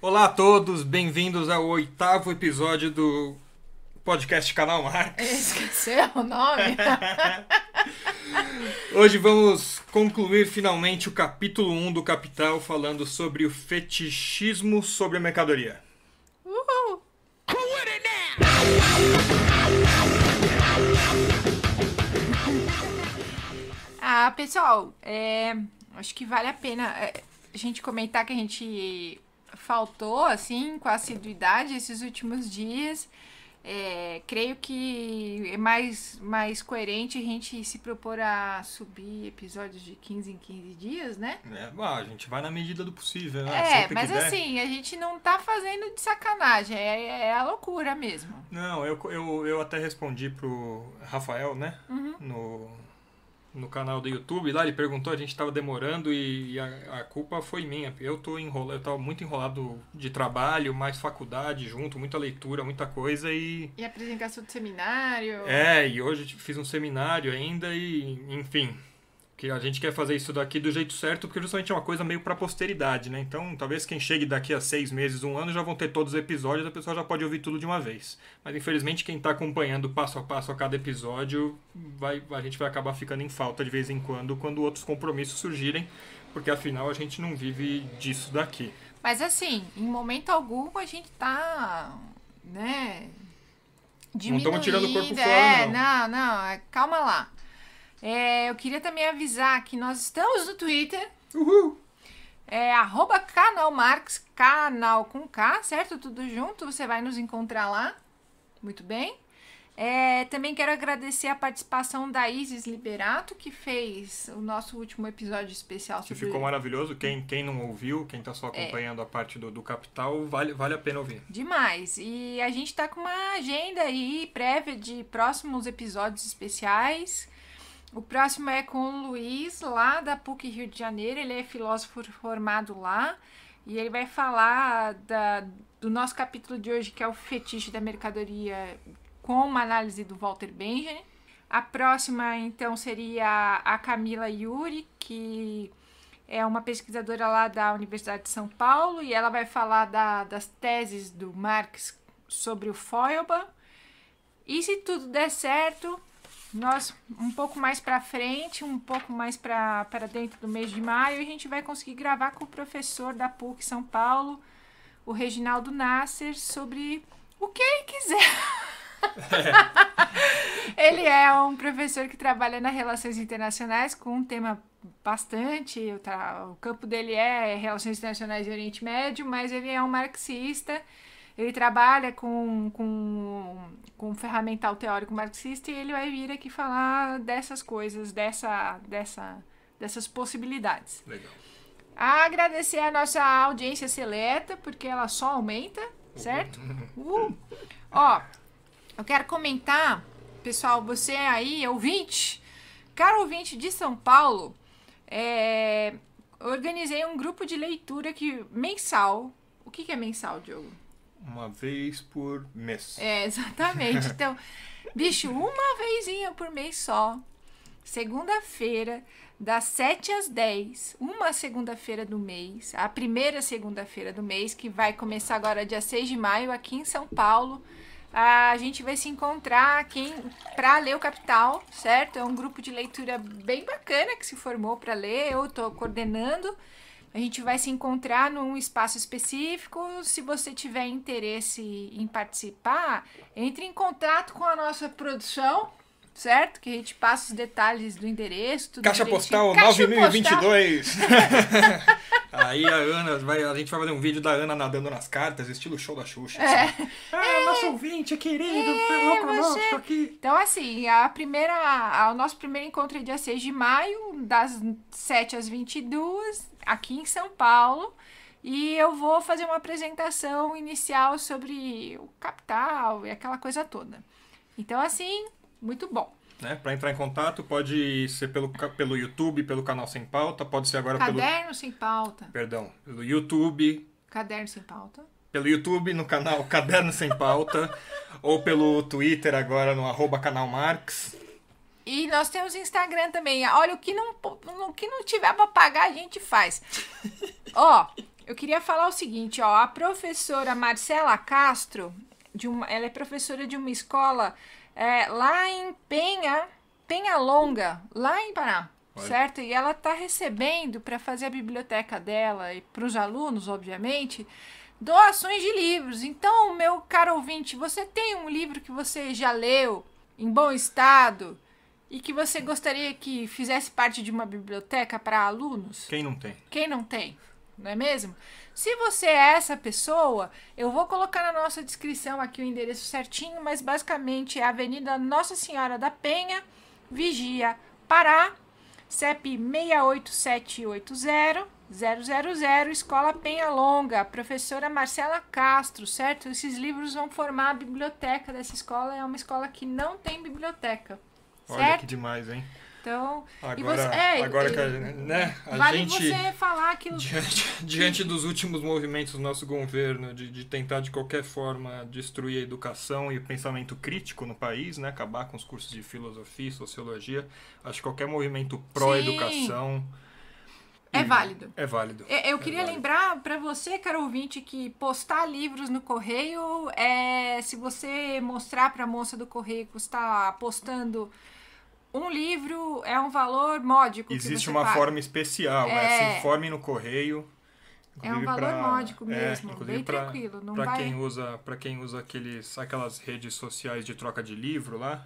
Olá a todos, bem-vindos ao oitavo episódio do podcast Canal Marx. Esqueceu o nome? Hoje vamos concluir finalmente o capítulo 1 um do Capital falando sobre o fetichismo sobre a mercadoria. Uhul! Ah, pessoal, é, acho que vale a pena é, a gente comentar que a gente faltou, assim, com a assiduidade esses últimos dias. É, creio que é mais, mais coerente a gente se propor a subir episódios de 15 em 15 dias, né? É, bom, a gente vai na medida do possível, né? É, mas assim, a gente não tá fazendo de sacanagem, é, é a loucura mesmo. Não, eu, eu, eu até respondi pro Rafael, né? Uhum. No no canal do YouTube lá, ele perguntou, a gente estava demorando e, e a, a, culpa foi minha. Eu tô enrolado, eu tava muito enrolado de trabalho, mais faculdade junto, muita leitura, muita coisa e. E apresentação de seminário. É, e hoje fiz um seminário ainda e, enfim, que a gente quer fazer isso daqui do jeito certo, porque justamente é uma coisa meio para posteridade, né? Então, talvez quem chegue daqui a seis meses, um ano, já vão ter todos os episódios, a pessoa já pode ouvir tudo de uma vez. Mas, infelizmente, quem está acompanhando passo a passo a cada episódio, vai, a gente vai acabar ficando em falta de vez em quando, quando outros compromissos surgirem, porque, afinal, a gente não vive disso daqui. Mas, assim, em momento algum, a gente tá, né... Diminuindo, não estamos tirando o corpo fora, é, não. Não, não, é, calma lá. É, eu queria também avisar que nós estamos no Twitter. Uhul! É arroba canal Marx, canal com K, certo? Tudo junto, você vai nos encontrar lá. Muito bem. É, também quero agradecer a participação da Isis Liberato, que fez o nosso último episódio especial sobre... Que ficou maravilhoso. Quem, quem não ouviu, quem está só é. acompanhando é. a parte do, do Capital, vale, vale a pena ouvir. Demais. E a gente está com uma agenda aí prévia de próximos episódios especiais. O próximo é com o Luiz, lá da PUC Rio de Janeiro. Ele é filósofo formado lá. E ele vai falar da, do nosso capítulo de hoje, que é o fetiche da mercadoria, com uma análise do Walter Benjamin. A próxima, então, seria a Camila Yuri, que é uma pesquisadora lá da Universidade de São Paulo, e ela vai falar da, das teses do Marx sobre o Feuerbach. E se tudo der certo, nós, um pouco mais para frente, um pouco mais para dentro do mês de maio, a gente vai conseguir gravar com o professor da PUC São Paulo, o Reginaldo Nasser, sobre o que ele quiser. É. ele é um professor que trabalha nas relações internacionais com um tema bastante. O, o campo dele é relações internacionais e Oriente Médio, mas ele é um marxista ele trabalha com, com, com um ferramental teórico marxista e ele vai vir aqui falar dessas coisas, dessa, dessa, dessas possibilidades. Legal. Agradecer a nossa audiência seleta, porque ela só aumenta, certo? Uhum. Uh. Ó, eu quero comentar, pessoal, você aí, ouvinte, caro ouvinte de São Paulo, é, organizei um grupo de leitura que mensal. O que, que é mensal, Diogo? uma vez por mês. É, exatamente. Então, bicho, uma vezinha por mês só. Segunda-feira, das 7 às 10, uma segunda-feira do mês, a primeira segunda-feira do mês, que vai começar agora dia 6 de maio aqui em São Paulo. A gente vai se encontrar quem para ler o Capital, certo? É um grupo de leitura bem bacana que se formou para ler, eu estou coordenando. A gente vai se encontrar num espaço específico. Se você tiver interesse em participar, entre em contato com a nossa produção certo? Que a gente passa os detalhes do endereço, tudo Caixa postal Caixa 9022. Postal. Aí a Ana, vai, a gente vai fazer um vídeo da Ana nadando nas cartas, estilo show da Xuxa. É. Assim. Ah, é. nosso ouvinte querido, é, você... aqui. Então, assim, a primeira, a, o nosso primeiro encontro é dia 6 de maio, das 7 às 22, aqui em São Paulo. E eu vou fazer uma apresentação inicial sobre o capital e aquela coisa toda. Então, assim, muito bom. Né? Para entrar em contato, pode ser pelo, pelo YouTube, pelo canal Sem Pauta, pode ser agora Caderno pelo. Caderno Sem Pauta. Perdão, pelo YouTube. Caderno Sem Pauta. Pelo YouTube, no canal Caderno Sem Pauta, ou pelo Twitter agora no arroba canal Marx. E nós temos Instagram também. Olha, o que não, o que não tiver para pagar, a gente faz. ó, eu queria falar o seguinte, ó. A professora Marcela Castro, de uma, ela é professora de uma escola é, lá em Penha, Longa, lá em Paraná, certo? E ela está recebendo para fazer a biblioteca dela e para os alunos, obviamente, doações de livros. Então, meu caro ouvinte, você tem um livro que você já leu em bom estado e que você gostaria que fizesse parte de uma biblioteca para alunos? Quem não tem? Quem não tem, não é mesmo? Se você é essa pessoa, eu vou colocar na nossa descrição aqui o endereço certinho, mas basicamente é Avenida Nossa Senhora da Penha, Vigia, Pará, CEP 68780. 000 Escola Penha Longa, professora Marcela Castro, certo? Esses livros vão formar a biblioteca dessa escola, é uma escola que não tem biblioteca. Certo? Olha que demais, hein? Então, agora, você, é, agora que a, né, a vale gente, você falar aquilo diante, diante dos últimos movimentos do nosso governo de, de tentar de qualquer forma destruir a educação e o pensamento crítico no país, né, acabar com os cursos de filosofia, sociologia, acho que qualquer movimento pró-educação é válido. É válido. Eu, é queria é válido. lembrar para você, caro ouvinte, que postar livros no correio é se você mostrar para a moça do correio que está postando um livro é um valor módico. Existe uma paga. forma especial, né? é... né? Se informe no correio. É um valor pra, módico é, mesmo, é, bem pra, tranquilo. pra vai... quem usa, para quem usa aqueles, aquelas redes sociais de troca de livro lá,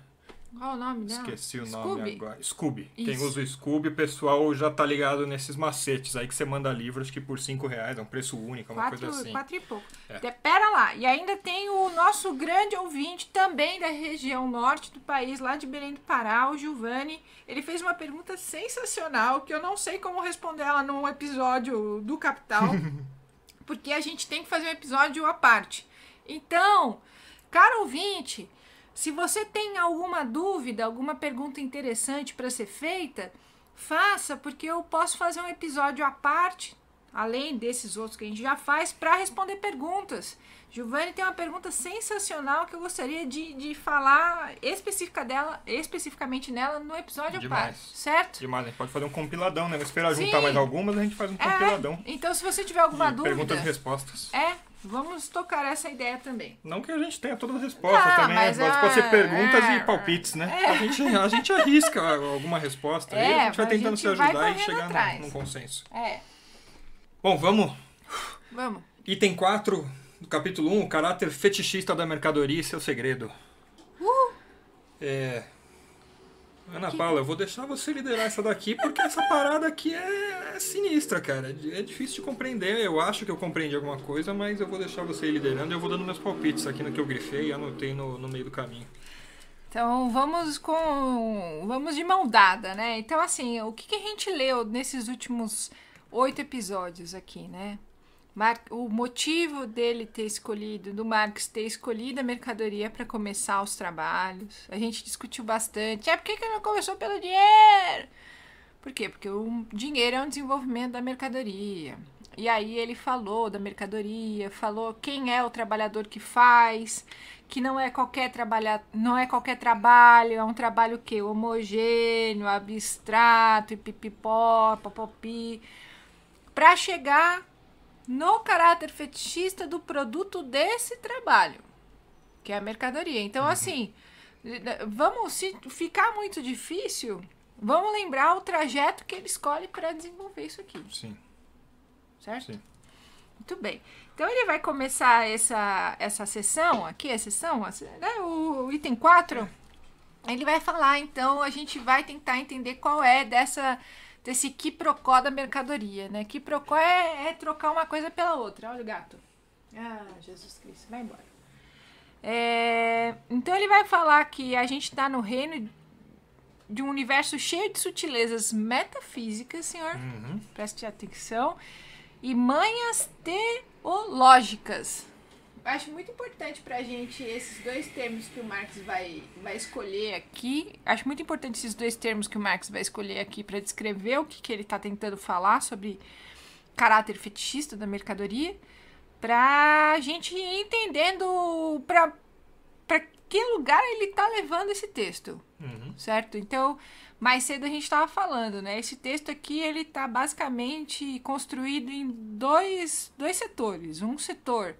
qual é o nome dela? Esqueci o Scooby? nome agora. Scooby. Isso. Quem usa o Scooby, o pessoal já tá ligado nesses macetes aí que você manda livros que por 5 reais, é um preço único, uma quatro, coisa assim. Quatro e pouco. É. pera lá. E ainda tem o nosso grande ouvinte também da região norte do país, lá de Belém do Pará, o Giovanni. Ele fez uma pergunta sensacional que eu não sei como responder ela num episódio do Capital, porque a gente tem que fazer um episódio à parte. Então, caro ouvinte... Se você tem alguma dúvida, alguma pergunta interessante para ser feita, faça, porque eu posso fazer um episódio à parte, além desses outros que a gente já faz, para responder perguntas. Giovanni tem uma pergunta sensacional que eu gostaria de, de falar específica dela, especificamente nela no episódio Demais. par, certo? Demais, a gente pode fazer um compiladão, né? Vou esperar Sim. juntar mais algumas, a gente faz um é, compiladão. Então, se você tiver alguma dúvida. Perguntas e respostas. É, Vamos tocar essa ideia também. Não que a gente tenha todas as respostas também, mas, mas pode ser perguntas é, e palpites, né? É. A, gente, a gente arrisca alguma resposta é, a gente vai tentando gente se ajudar e chegar atrás. num, num consenso. É. Bom, vamos. Vamos. Item 4 do capítulo 1, o caráter fetichista da mercadoria e seu é segredo. Uh! É, Ana que... Paula, eu vou deixar você liderar essa daqui, porque essa parada aqui é, é sinistra, cara. É, é difícil de compreender. Eu acho que eu compreendi alguma coisa, mas eu vou deixar você liderando e eu vou dando meus palpites aqui no que eu grifei e anotei no, no meio do caminho. Então vamos com. Vamos de mão dada, né? Então, assim, o que, que a gente leu nesses últimos oito episódios aqui, né? Mar... o motivo dele ter escolhido, do Marx ter escolhido a mercadoria para começar os trabalhos. A gente discutiu bastante. É, por que, não começou pelo dinheiro? Por quê? Porque o dinheiro é um desenvolvimento da mercadoria. E aí ele falou da mercadoria, falou quem é o trabalhador que faz, que não é qualquer trabalhar, não é qualquer trabalho, é um trabalho que homogêneo, abstrato, e pipipó, popopi, para chegar no caráter fetichista do produto desse trabalho, que é a mercadoria. Então, uhum. assim, vamos se ficar muito difícil, vamos lembrar o trajeto que ele escolhe para desenvolver isso aqui. Sim. Certo? Sim. Muito bem. Então ele vai começar essa, essa sessão aqui, a sessão, né, o item 4. Ele vai falar, então a gente vai tentar entender qual é dessa desse quiprocó da mercadoria, né? Quiprocó é, é trocar uma coisa pela outra. Olha o gato. Ah, Jesus Cristo, vai embora. É, então ele vai falar que a gente está no reino de um universo cheio de sutilezas metafísicas, senhor. Uhum. Preste atenção. E manhas teológicas acho muito importante para a gente esses dois termos que o Marx vai, vai escolher aqui. Acho muito importante esses dois termos que o Marx vai escolher aqui para descrever o que, que ele está tentando falar sobre caráter fetichista da mercadoria, para a gente ir entendendo para que lugar ele está levando esse texto, uhum. certo? Então, mais cedo a gente estava falando, né? Esse texto aqui ele está basicamente construído em dois, dois setores. Um setor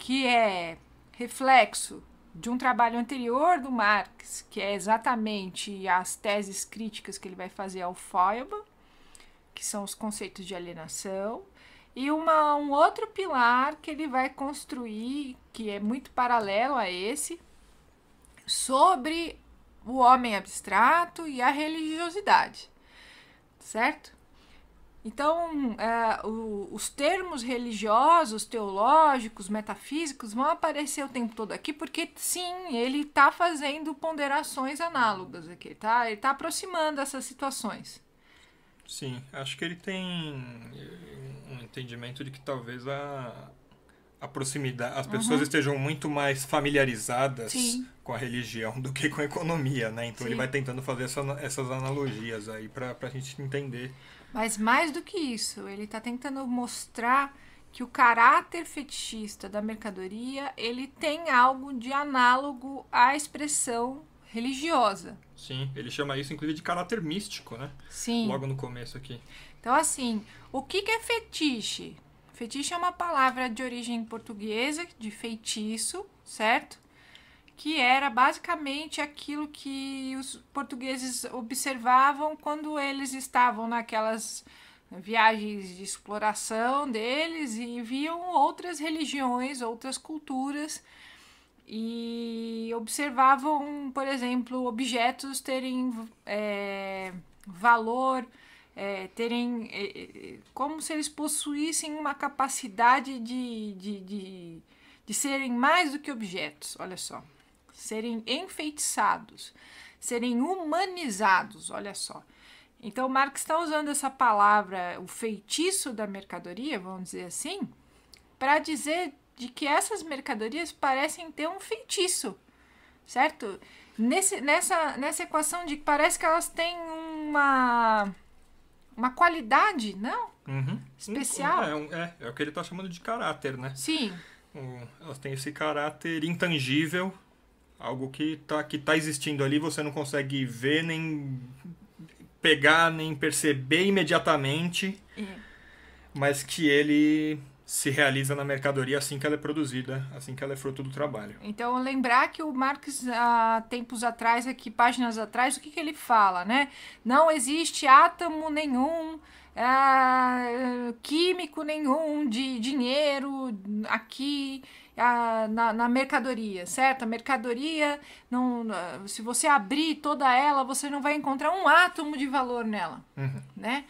que é reflexo de um trabalho anterior do Marx, que é exatamente as teses críticas que ele vai fazer ao Feuerbach, que são os conceitos de alienação, e uma, um outro pilar que ele vai construir, que é muito paralelo a esse, sobre o homem abstrato e a religiosidade, certo? Então, é, o, os termos religiosos, teológicos, metafísicos vão aparecer o tempo todo aqui, porque sim, ele está fazendo ponderações análogas aqui, tá? Ele está aproximando essas situações. Sim, acho que ele tem um entendimento de que talvez a, a proximidade, as pessoas uhum. estejam muito mais familiarizadas sim. com a religião do que com a economia, né? Então sim. ele vai tentando fazer essa, essas analogias aí para a gente entender mas mais do que isso, ele está tentando mostrar que o caráter fetichista da mercadoria ele tem algo de análogo à expressão religiosa. Sim, ele chama isso inclusive de caráter místico, né? Sim. Logo no começo aqui. Então, assim, o que, que é fetiche? Fetiche é uma palavra de origem portuguesa de feitiço, certo? que era basicamente aquilo que os portugueses observavam quando eles estavam naquelas viagens de exploração deles e viam outras religiões, outras culturas e observavam, por exemplo, objetos terem é, valor, é, terem é, é como se eles possuíssem uma capacidade de, de, de, de serem mais do que objetos. Olha só serem enfeitiçados, serem humanizados, olha só. Então, Marx está usando essa palavra, o feitiço da mercadoria, vamos dizer assim, para dizer de que essas mercadorias parecem ter um feitiço, certo? Nesse, nessa, nessa equação de que parece que elas têm uma, uma qualidade, não? Uhum. Especial. É, é, é, o que ele está chamando de caráter, né? Sim. Um, elas têm esse caráter intangível Algo que está que tá existindo ali, você não consegue ver, nem pegar, nem perceber imediatamente, é. mas que ele se realiza na mercadoria assim que ela é produzida, assim que ela é fruto do trabalho. Então, lembrar que o Marx, há tempos atrás, aqui páginas atrás, o que, que ele fala, né? Não existe átomo nenhum, ah, químico nenhum de dinheiro aqui ah, na, na, mercadoria, certo? A mercadoria, não, se você abrir toda ela, você não vai encontrar um átomo de valor nela, uhum. né?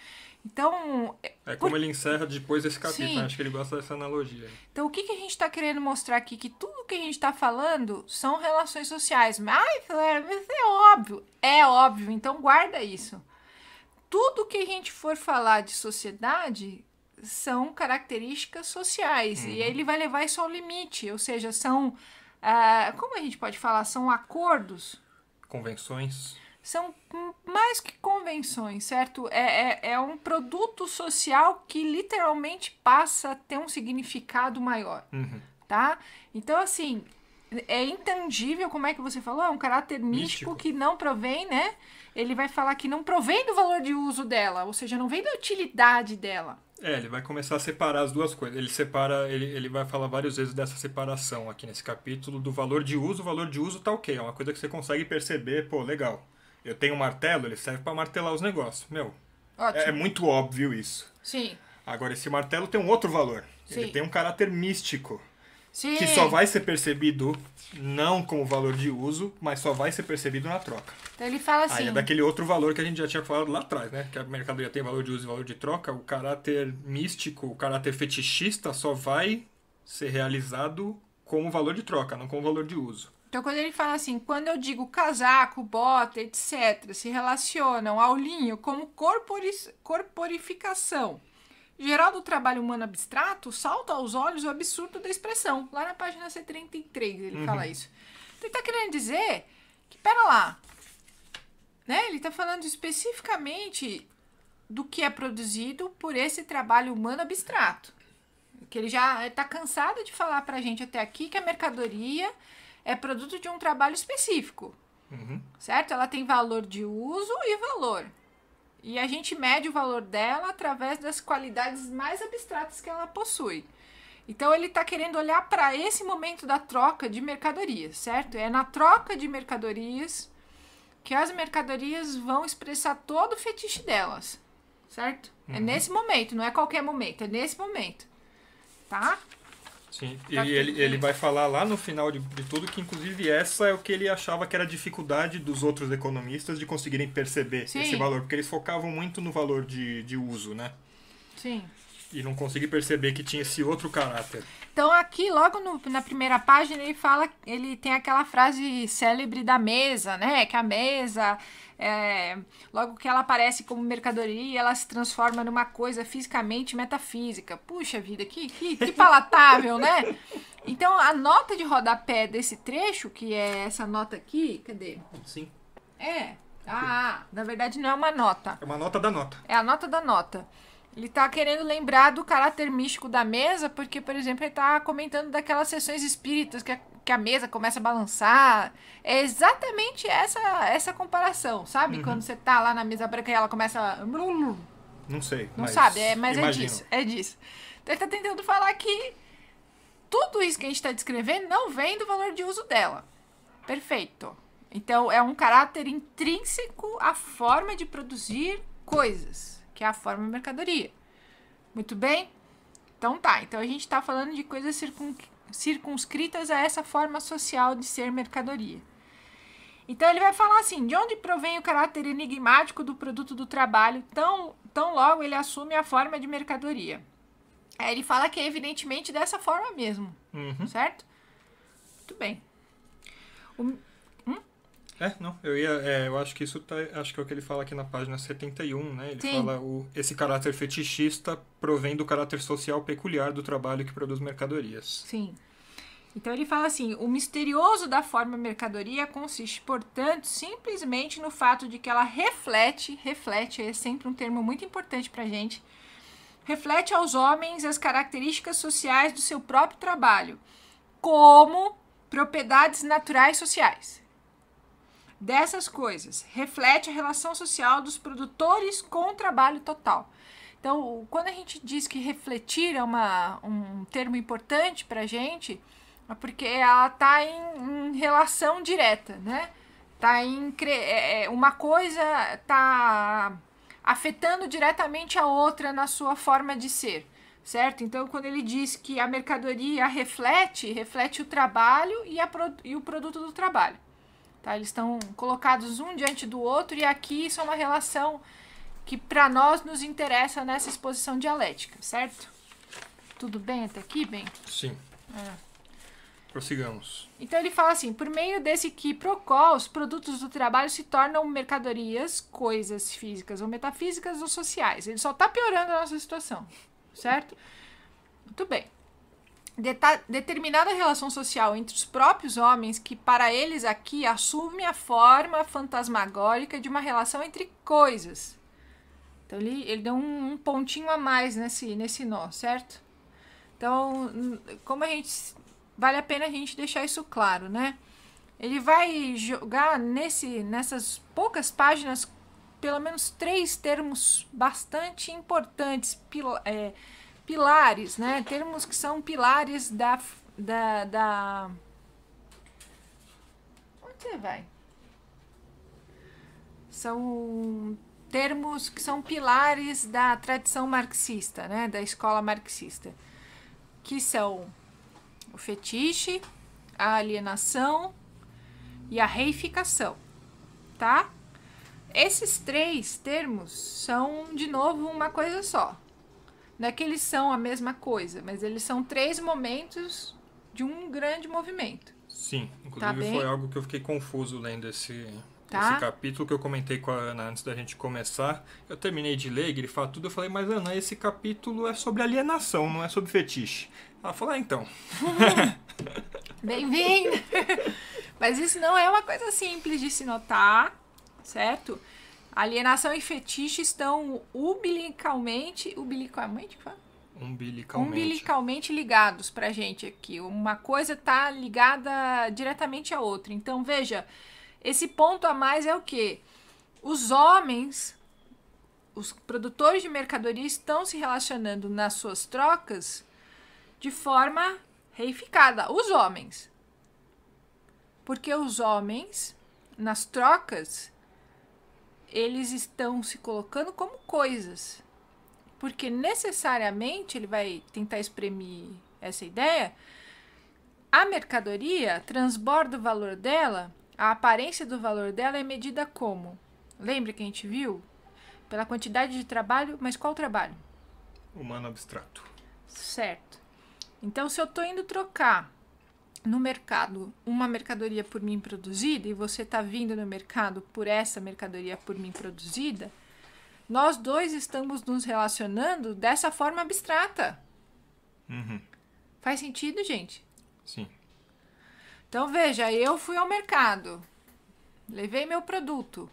Então. É, é como por... ele encerra depois esse capítulo, Sim. Né? acho que ele gosta dessa analogia. Então, o que, que a gente está querendo mostrar aqui? Que tudo que a gente está falando são relações sociais. Mas, galera, mas é óbvio. É óbvio, então guarda isso. Tudo que a gente for falar de sociedade são características sociais. Uhum. E aí ele vai levar isso ao limite, ou seja, são. Uh, como a gente pode falar? São acordos. Convenções são mais que convenções, certo? É, é, é um produto social que literalmente passa a ter um significado maior, uhum. tá? Então, assim, é intangível, como é que você falou? É um caráter místico, místico, que não provém, né? Ele vai falar que não provém do valor de uso dela, ou seja, não vem da utilidade dela. É, ele vai começar a separar as duas coisas. Ele separa, ele, ele vai falar várias vezes dessa separação aqui nesse capítulo do valor de uso. O valor de uso tá ok, é uma coisa que você consegue perceber, pô, legal eu tenho um martelo, ele serve para martelar os negócios. Meu, é, é Ótimo. é muito óbvio isso. Sim. Agora, esse martelo tem um outro valor. Sim. Ele tem um caráter místico. Sim. Que só vai ser percebido, não como valor de uso, mas só vai ser percebido na troca. Então ele fala assim. Aí é assim. daquele outro valor que a gente já tinha falado lá atrás, né? Que a mercadoria tem valor de uso e valor de troca. O caráter místico, o caráter fetichista só vai ser realizado como valor de troca, não como valor de uso. Então, quando ele fala assim, quando eu digo casaco, bota, etc., se relacionam ao linho como corporificação geral do trabalho humano abstrato, salta aos olhos o absurdo da expressão. Lá na página C33 ele uhum. fala isso. Então, ele está querendo dizer que, pera lá, né? ele está falando especificamente do que é produzido por esse trabalho humano abstrato. Que ele já está cansado de falar para a gente até aqui que a mercadoria é produto de um trabalho específico, uhum. certo? Ela tem valor de uso e valor. E a gente mede o valor dela através das qualidades mais abstratas que ela possui. Então ele está querendo olhar para esse momento da troca de mercadorias, certo? É na troca de mercadorias que as mercadorias vão expressar todo o fetiche delas, certo? É uhum. É nesse momento, não é qualquer momento, é nesse momento, tá? Sim, e tá ele, ele vai falar lá no final de, de tudo que, inclusive, essa é o que ele achava que era a dificuldade dos outros economistas de conseguirem perceber Sim. esse valor, porque eles focavam muito no valor de, de uso, né? Sim. E não conseguiam perceber que tinha esse outro caráter. Então, aqui, logo no, na primeira página, ele fala, ele tem aquela frase célebre da mesa, né? Que a mesa é, logo que ela aparece como mercadoria, ela se transforma numa coisa fisicamente metafísica. Puxa vida, que, que, que palatável, né? Então a nota de rodapé desse trecho, que é essa nota aqui, cadê? Sim. É. Ah, na verdade não é uma nota. É uma nota da nota. É a nota da nota. Ele tá querendo lembrar do caráter místico da mesa, porque, por exemplo, ele tá comentando daquelas sessões espíritas que a, que a mesa começa a balançar. É exatamente essa essa comparação, sabe? Uhum. Quando você tá lá na mesa branca e ela começa. A... Não sei. Não mas sabe, é, mas é imagino. é disso. É disso. Então ele tá tentando falar que tudo isso que a gente tá descrevendo não vem do valor de uso dela. Perfeito. Então é um caráter intrínseco à forma de produzir coisas que é a forma mercadoria. Muito bem? Então tá, então a gente está falando de coisas circun... circunscritas a essa forma social de ser mercadoria. Então ele vai falar assim: de onde provém o caráter enigmático do produto do trabalho, tão, tão logo ele assume a forma de mercadoria. Aí é, ele fala que é evidentemente dessa forma mesmo, uhum. certo? Muito bem. É, não, eu ia. É, eu acho que isso tá. Acho que é o que ele fala aqui na página 71, né? Ele Sim. fala o, esse caráter fetichista provém do caráter social peculiar do trabalho que produz mercadorias. Sim. Então ele fala assim: o misterioso da forma mercadoria consiste, portanto, simplesmente no fato de que ela reflete, reflete é sempre um termo muito importante pra gente, reflete aos homens as características sociais do seu próprio trabalho, como propriedades naturais sociais dessas coisas reflete a relação social dos produtores com o trabalho total. Então, quando a gente diz que refletir é uma, um termo importante para a gente, é porque ela está em, em, relação direta, né? Tá em, é, é, uma coisa está afetando diretamente a outra na sua forma de ser certo? Então, quando ele diz que a mercadoria reflete, reflete o trabalho e, a, e o produto do trabalho. Tá? Eles estão colocados um diante do outro, e aqui isso é uma relação que para nós nos interessa nessa exposição dialética, certo? Tudo bem até aqui, bem? Sim. Ah. Prossigamos. Então ele fala assim: por meio desse que procol, os produtos do trabalho se tornam mercadorias, coisas físicas ou metafísicas ou sociais. Ele só está piorando a nossa situação, certo? Muito bem determinada relação social entre os próprios homens, que para eles aqui assume a forma fantasmagórica de uma relação entre coisas. Então ele, ele deu um, um pontinho a mais nesse, nesse nó, certo? Então, como a gente. Vale a pena a gente deixar isso claro, né? Ele vai jogar nesse, nessas poucas páginas pelo menos três termos bastante importantes. Pil, é, pilares, né? Termos que são pilares da. da, da... Onde você vai? São termos que são pilares da tradição marxista, né? Da escola marxista. Que são o fetiche, a alienação e a reificação, tá? Esses três termos são, de novo, uma coisa só. Não é que eles são a mesma coisa, mas eles são três momentos de um grande movimento. Sim, tá inclusive tá foi algo que eu fiquei confuso lendo esse, tá? esse capítulo que eu comentei com a Ana antes da gente começar. Eu terminei de ler, grifar tudo, eu falei, mas Ana, esse capítulo é sobre alienação, não é sobre fetiche. Ela falou, ah, então. Bem-vindo! mas isso não é uma coisa simples de se notar, certo? Alienação e fetiche estão umbilicalmente. Umbilicalmente? Umbilicalmente. umbilicalmente ligados pra gente aqui. Uma coisa tá ligada diretamente à outra. Então, veja, esse ponto a mais é o que? Os homens, os produtores de mercadoria estão se relacionando nas suas trocas de forma reificada. Os homens. Porque os homens, nas trocas, eles estão se colocando como coisas. Porque necessariamente ele vai tentar exprimir essa ideia. A mercadoria transborda o valor dela, a aparência do valor dela é medida como? Lembra que a gente viu? Pela quantidade de trabalho, mas qual trabalho? Humano abstrato. Certo. Então, se eu estou indo trocar no mercado uma mercadoria por mim produzida e você está vindo no mercado por essa mercadoria por mim produzida, nós dois estamos nos relacionando dessa forma abstrata. Uhum. Faz sentido, gente? Sim. Então veja, eu fui ao mercado, levei meu produto.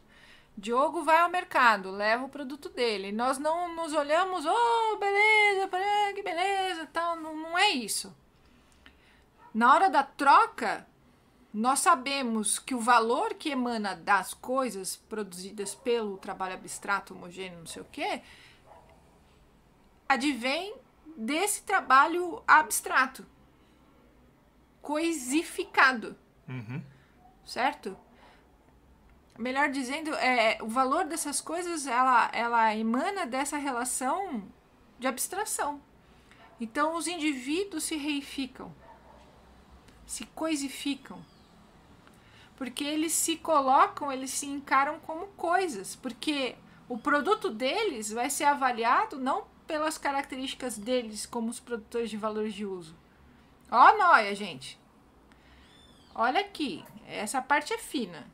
Diogo vai ao mercado, leva o produto dele. Nós não nos olhamos, oh, beleza, que beleza, tal. Não, não é isso. Na hora da troca, nós sabemos que o valor que emana das coisas produzidas pelo trabalho abstrato, homogêneo, não sei o quê, advém desse trabalho abstrato, coisificado. Uhum. Certo? Melhor dizendo, é, o valor dessas coisas ela, ela emana dessa relação de abstração. Então, os indivíduos se reificam se coisificam. Porque eles se colocam, eles se encaram como coisas, porque o produto deles vai ser avaliado não pelas características deles como os produtores de valores de uso. Ó noia, gente. Olha aqui, essa parte é fina.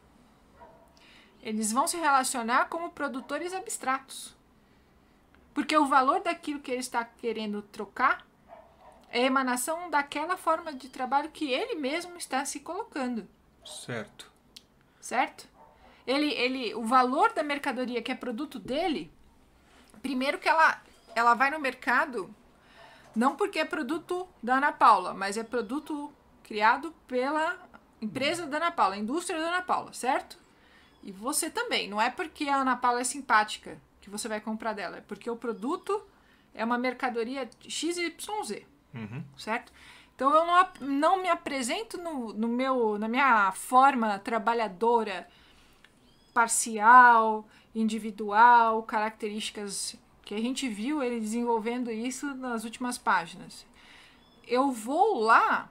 Eles vão se relacionar como produtores abstratos. Porque o valor daquilo que ele está querendo trocar é emanação daquela forma de trabalho que ele mesmo está se colocando. Certo. Certo? Ele, ele, o valor da mercadoria que é produto dele, primeiro que ela, ela vai no mercado, não porque é produto da Ana Paula, mas é produto criado pela empresa da Ana Paula, indústria da Ana Paula, certo? E você também. Não é porque a Ana Paula é simpática que você vai comprar dela, é porque o produto é uma mercadoria XYZ. Uhum. Certo? Então eu não, não me apresento no, no meu, na minha forma trabalhadora parcial, individual, características que a gente viu ele desenvolvendo isso nas últimas páginas. Eu vou lá,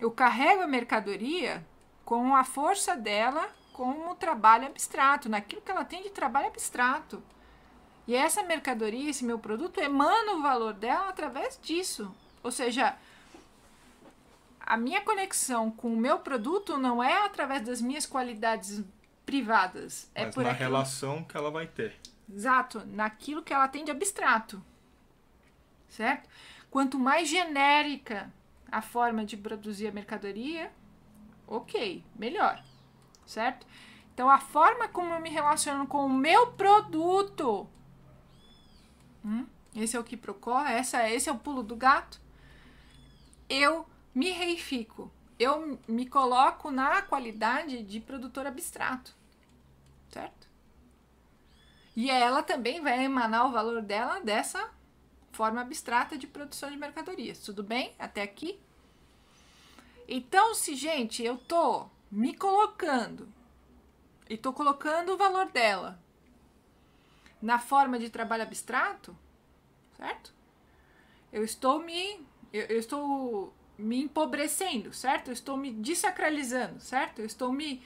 eu carrego a mercadoria com a força dela como trabalho abstrato, naquilo que ela tem de trabalho abstrato. E essa mercadoria, esse meu produto, emana o valor dela através disso. Ou seja, a minha conexão com o meu produto não é através das minhas qualidades privadas. É Mas é por na aquilo... relação que ela vai ter. Exato, naquilo que ela tem de abstrato. Certo? Quanto mais genérica a forma de produzir a mercadoria, ok, melhor. Certo? Então a forma como eu me relaciono com o meu produto. Hum? Esse é o que procura, essa, esse é o pulo do gato eu me reifico, eu me coloco na qualidade de produtor abstrato, certo? E ela também vai emanar o valor dela dessa forma abstrata de produção de mercadorias. Tudo bem até aqui? Então, se gente, eu tô me colocando e tô colocando o valor dela na forma de trabalho abstrato, certo? Eu estou me eu, eu estou me empobrecendo, certo? Eu estou me desacralizando, certo? Eu estou me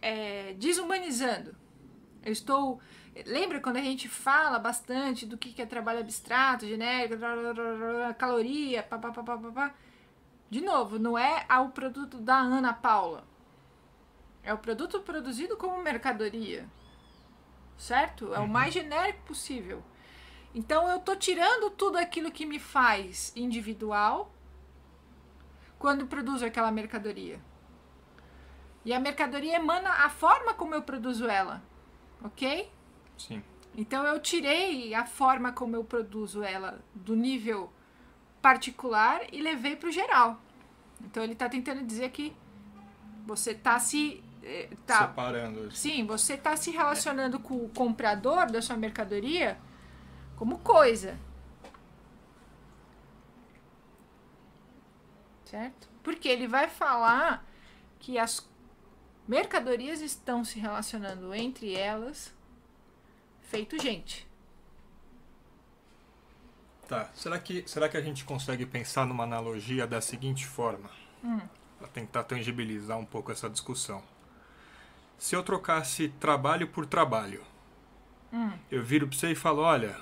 é, desumanizando. Eu estou. Lembra quando a gente fala bastante do que é trabalho abstrato, genérico, caloria, papapá. De novo, não é o produto da Ana Paula. É o produto produzido como mercadoria. Certo? É o uhum. mais genérico possível. Então eu tô tirando tudo aquilo que me faz individual quando produzo aquela mercadoria. E a mercadoria emana a forma como eu produzo ela, ok? Sim. Então eu tirei a forma como eu produzo ela do nível particular e levei para o geral. Então ele está tentando dizer que você está se eh, tá, separando. Assim. Sim, você está se relacionando com o comprador da sua mercadoria como coisa. Certo? Porque ele vai falar que as mercadorias estão se relacionando entre elas feito gente. Tá. Será que, será que a gente consegue pensar numa analogia da seguinte forma? Hum. Para tentar tangibilizar um pouco essa discussão. Se eu trocasse trabalho por trabalho, hum. eu viro para você e falo: olha,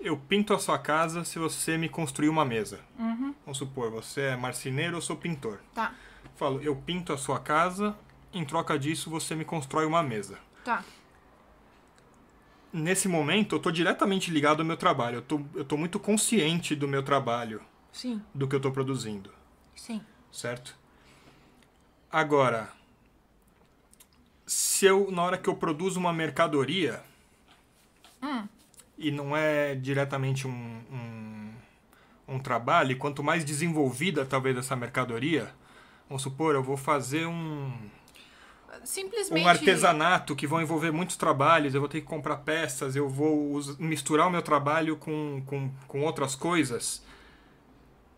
eu pinto a sua casa se você me construir uma mesa. Uhum. Vamos supor, você é marceneiro, eu sou pintor. Tá. Falo, eu pinto a sua casa, em troca disso você me constrói uma mesa. Tá. Nesse momento, eu estou diretamente ligado ao meu trabalho. Eu tô, eu tô muito consciente do meu trabalho. Sim. Do que eu estou produzindo. Sim. Certo? Agora, se eu, na hora que eu produzo uma mercadoria... Hum e não é diretamente um, um, um trabalho, e quanto mais desenvolvida talvez essa mercadoria, vamos supor, eu vou fazer um simplesmente um artesanato que vão envolver muitos trabalhos, eu vou ter que comprar peças, eu vou misturar o meu trabalho com, com, com outras coisas.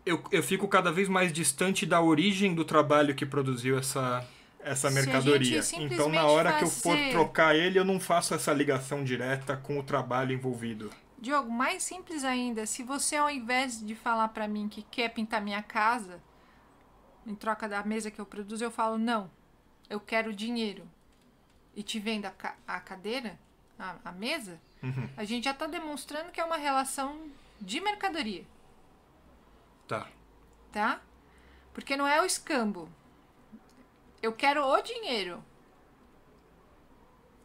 Eu, eu fico cada vez mais distante da origem do trabalho que produziu essa, essa mercadoria. Então, na hora fazer... que eu for é. trocar ele, eu não faço essa ligação direta com o trabalho envolvido. Diogo, mais simples ainda, se você ao invés de falar para mim que quer pintar minha casa, em troca da mesa que eu produzo, eu falo não, eu quero dinheiro e te vendo a, ca a cadeira, a, a mesa, uhum. a gente já está demonstrando que é uma relação de mercadoria. Tá. Tá? Porque não é o escambo. Eu quero o dinheiro.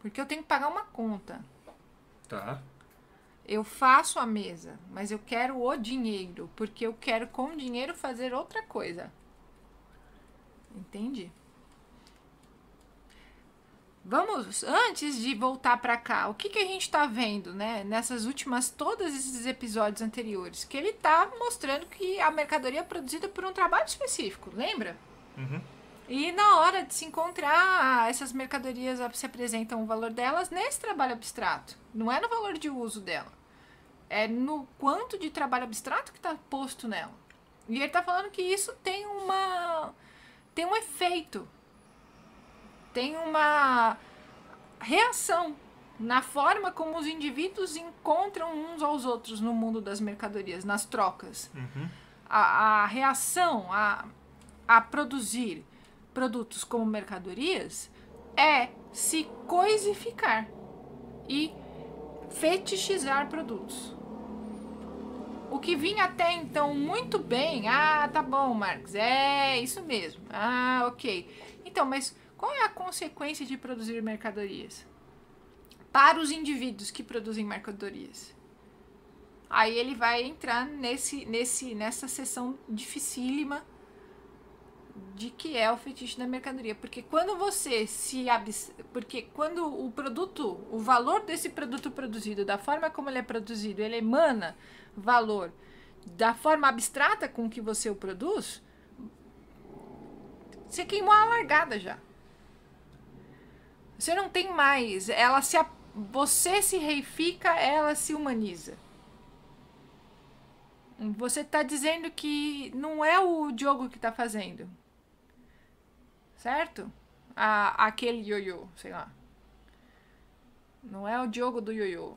Porque eu tenho que pagar uma conta. Tá. Eu faço a mesa, mas eu quero o dinheiro, porque eu quero com o dinheiro fazer outra coisa. Entendi. Vamos, antes de voltar para cá, o que, que a gente está vendo, né? Nessas últimas, todos esses episódios anteriores, que ele está mostrando que a mercadoria é produzida por um trabalho específico, lembra? Uhum. E na hora de se encontrar, essas mercadorias se apresentam o valor delas nesse trabalho abstrato, não é no valor de uso dela. É no quanto de trabalho abstrato que está posto nela. E ele está falando que isso tem uma tem um efeito, tem uma reação na forma como os indivíduos encontram uns aos outros no mundo das mercadorias, nas trocas. Uhum. A, a, reação a, a produzir, produtos como mercadorias é se coisificar e fetichizar produtos. O que vinha até então muito bem, ah, tá bom, Marx, é isso mesmo, ah, ok. Então, mas qual é a consequência de produzir mercadorias? Para os indivíduos que produzem mercadorias. Aí ele vai entrar nesse, nesse, nessa sessão dificílima de que é o fetiche da mercadoria, porque quando você se abs... porque quando o produto, o valor desse produto produzido, da forma como ele é produzido, ele emana valor da forma abstrata com que você o produz, você queimou a largada já. Você não tem mais, ela se você se reifica, ela se humaniza. Você está dizendo que não é o Diogo que está fazendo. Certo? A, aquele ioiô, sei lá. Não é o Diogo do ioiô.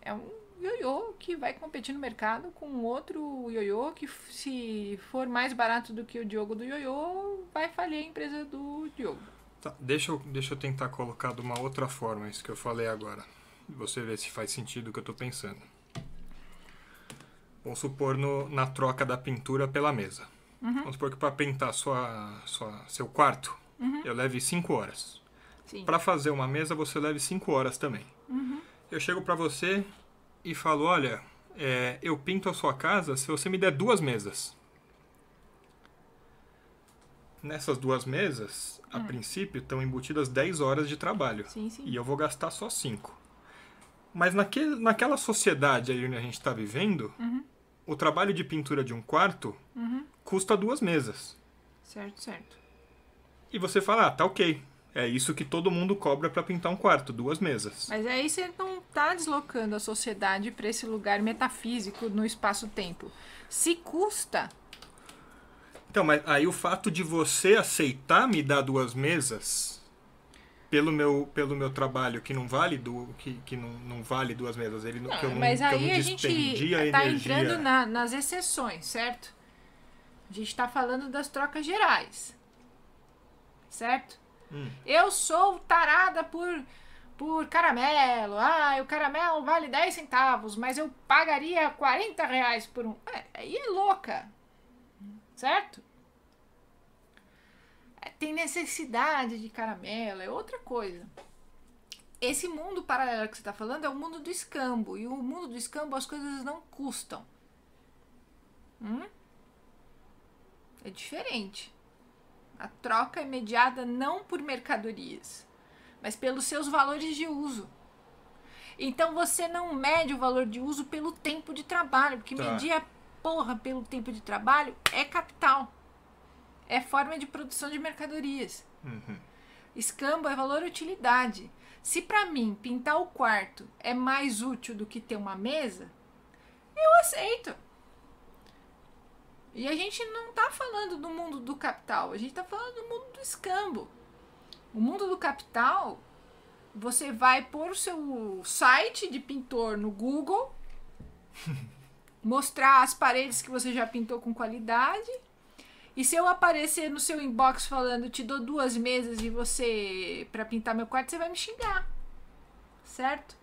É um ioiô que vai competir no mercado com outro ioiô que, se for mais barato do que o Diogo do ioiô, vai falhar a empresa do Diogo. Tá, deixa, eu, deixa eu tentar colocar de uma outra forma isso que eu falei agora. Você vê se faz sentido o que eu estou pensando. Vamos supor no, na troca da pintura pela mesa. Uhum. Vamos supor que para pintar sua, sua, seu quarto, uhum. eu leve 5 horas. Para fazer uma mesa, você leve 5 horas também. Uhum. Eu chego para você e falo: olha, é, eu pinto a sua casa se você me der duas mesas. Nessas duas mesas, a hum. princípio, estão embutidas 10 horas de trabalho. Sim, sim. E eu vou gastar só 5. Mas naquele, naquela sociedade ali onde a gente está vivendo, uhum o trabalho de pintura de um quarto uhum. custa duas mesas. Certo, certo. E você fala, ah, tá ok. É isso que todo mundo cobra para pintar um quarto, duas mesas. Mas aí você não tá deslocando a sociedade para esse lugar metafísico no espaço-tempo. Se custa. Então, mas aí o fato de você aceitar me dar duas mesas pelo meu, pelo meu trabalho que não vale do que, que não, não vale duas mesas ele não, que eu não mas aí não a gente está entrando na, nas exceções certo a gente está falando das trocas gerais certo hum. eu sou tarada por por caramelo ah o caramelo vale 10 centavos mas eu pagaria 40 reais por um é, aí é louca certo tem necessidade de caramelo, é outra coisa. Esse mundo paralelo que você está falando é o mundo do escambo. E o mundo do escambo as coisas não custam. Hum? É diferente. A troca é mediada não por mercadorias, mas pelos seus valores de uso. Então você não mede o valor de uso pelo tempo de trabalho, porque tá. medir a porra pelo tempo de trabalho é capital é forma de produção de mercadorias. Uhum. Escambo é valor utilidade. Se para mim pintar o quarto é mais útil do que ter uma mesa, eu aceito. E a gente não está falando do mundo do capital, a gente está falando do mundo do escambo. O mundo do capital, você vai pôr o seu site de pintor no Google, mostrar as paredes que você já pintou com qualidade e se eu aparecer no seu inbox falando, te dou duas mesas e você para pintar meu quarto, você vai me xingar. Certo?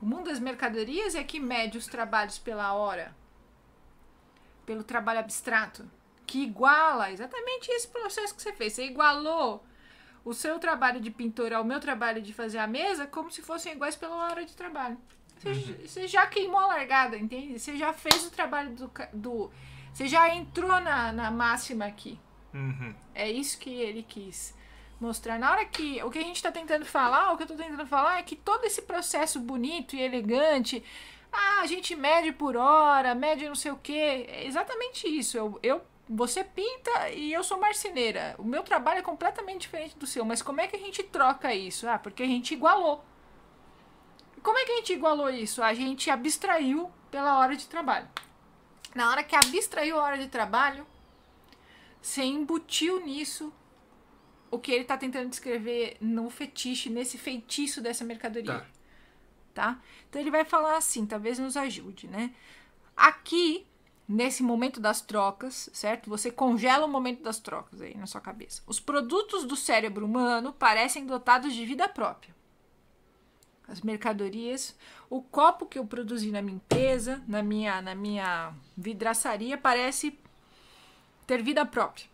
O mundo das mercadorias é que mede os trabalhos pela hora, pelo trabalho abstrato, que iguala exatamente esse processo que você fez. Você igualou o seu trabalho de pintor ao meu trabalho de fazer a mesa como se fossem iguais pela hora de trabalho. Você, uhum. você já queimou a largada, entende? Você já fez o trabalho do, do você já entrou na, na máxima aqui. Uhum. É isso que ele quis mostrar. Na hora que. O que a gente está tentando falar, o que eu estou tentando falar é que todo esse processo bonito e elegante. Ah, a gente mede por hora, mede não sei o quê. É exatamente isso. Eu, eu você pinta e eu sou marceneira. O meu trabalho é completamente diferente do seu, mas como é que a gente troca isso? Ah, porque a gente igualou. Como é que a gente igualou isso? A gente abstraiu pela hora de trabalho. Na hora que abstraiu a hora de trabalho, você embutiu nisso o que ele está tentando descrever no fetiche, nesse feitiço dessa mercadoria. Tá. tá? Então ele vai falar assim, talvez nos ajude, né? Aqui, nesse momento das trocas, certo? Você congela o momento das trocas aí na sua cabeça. Os produtos do cérebro humano parecem dotados de vida própria as mercadorias, o copo que eu produzi na minha empresa, na minha, na minha vidraçaria, parece ter vida própria.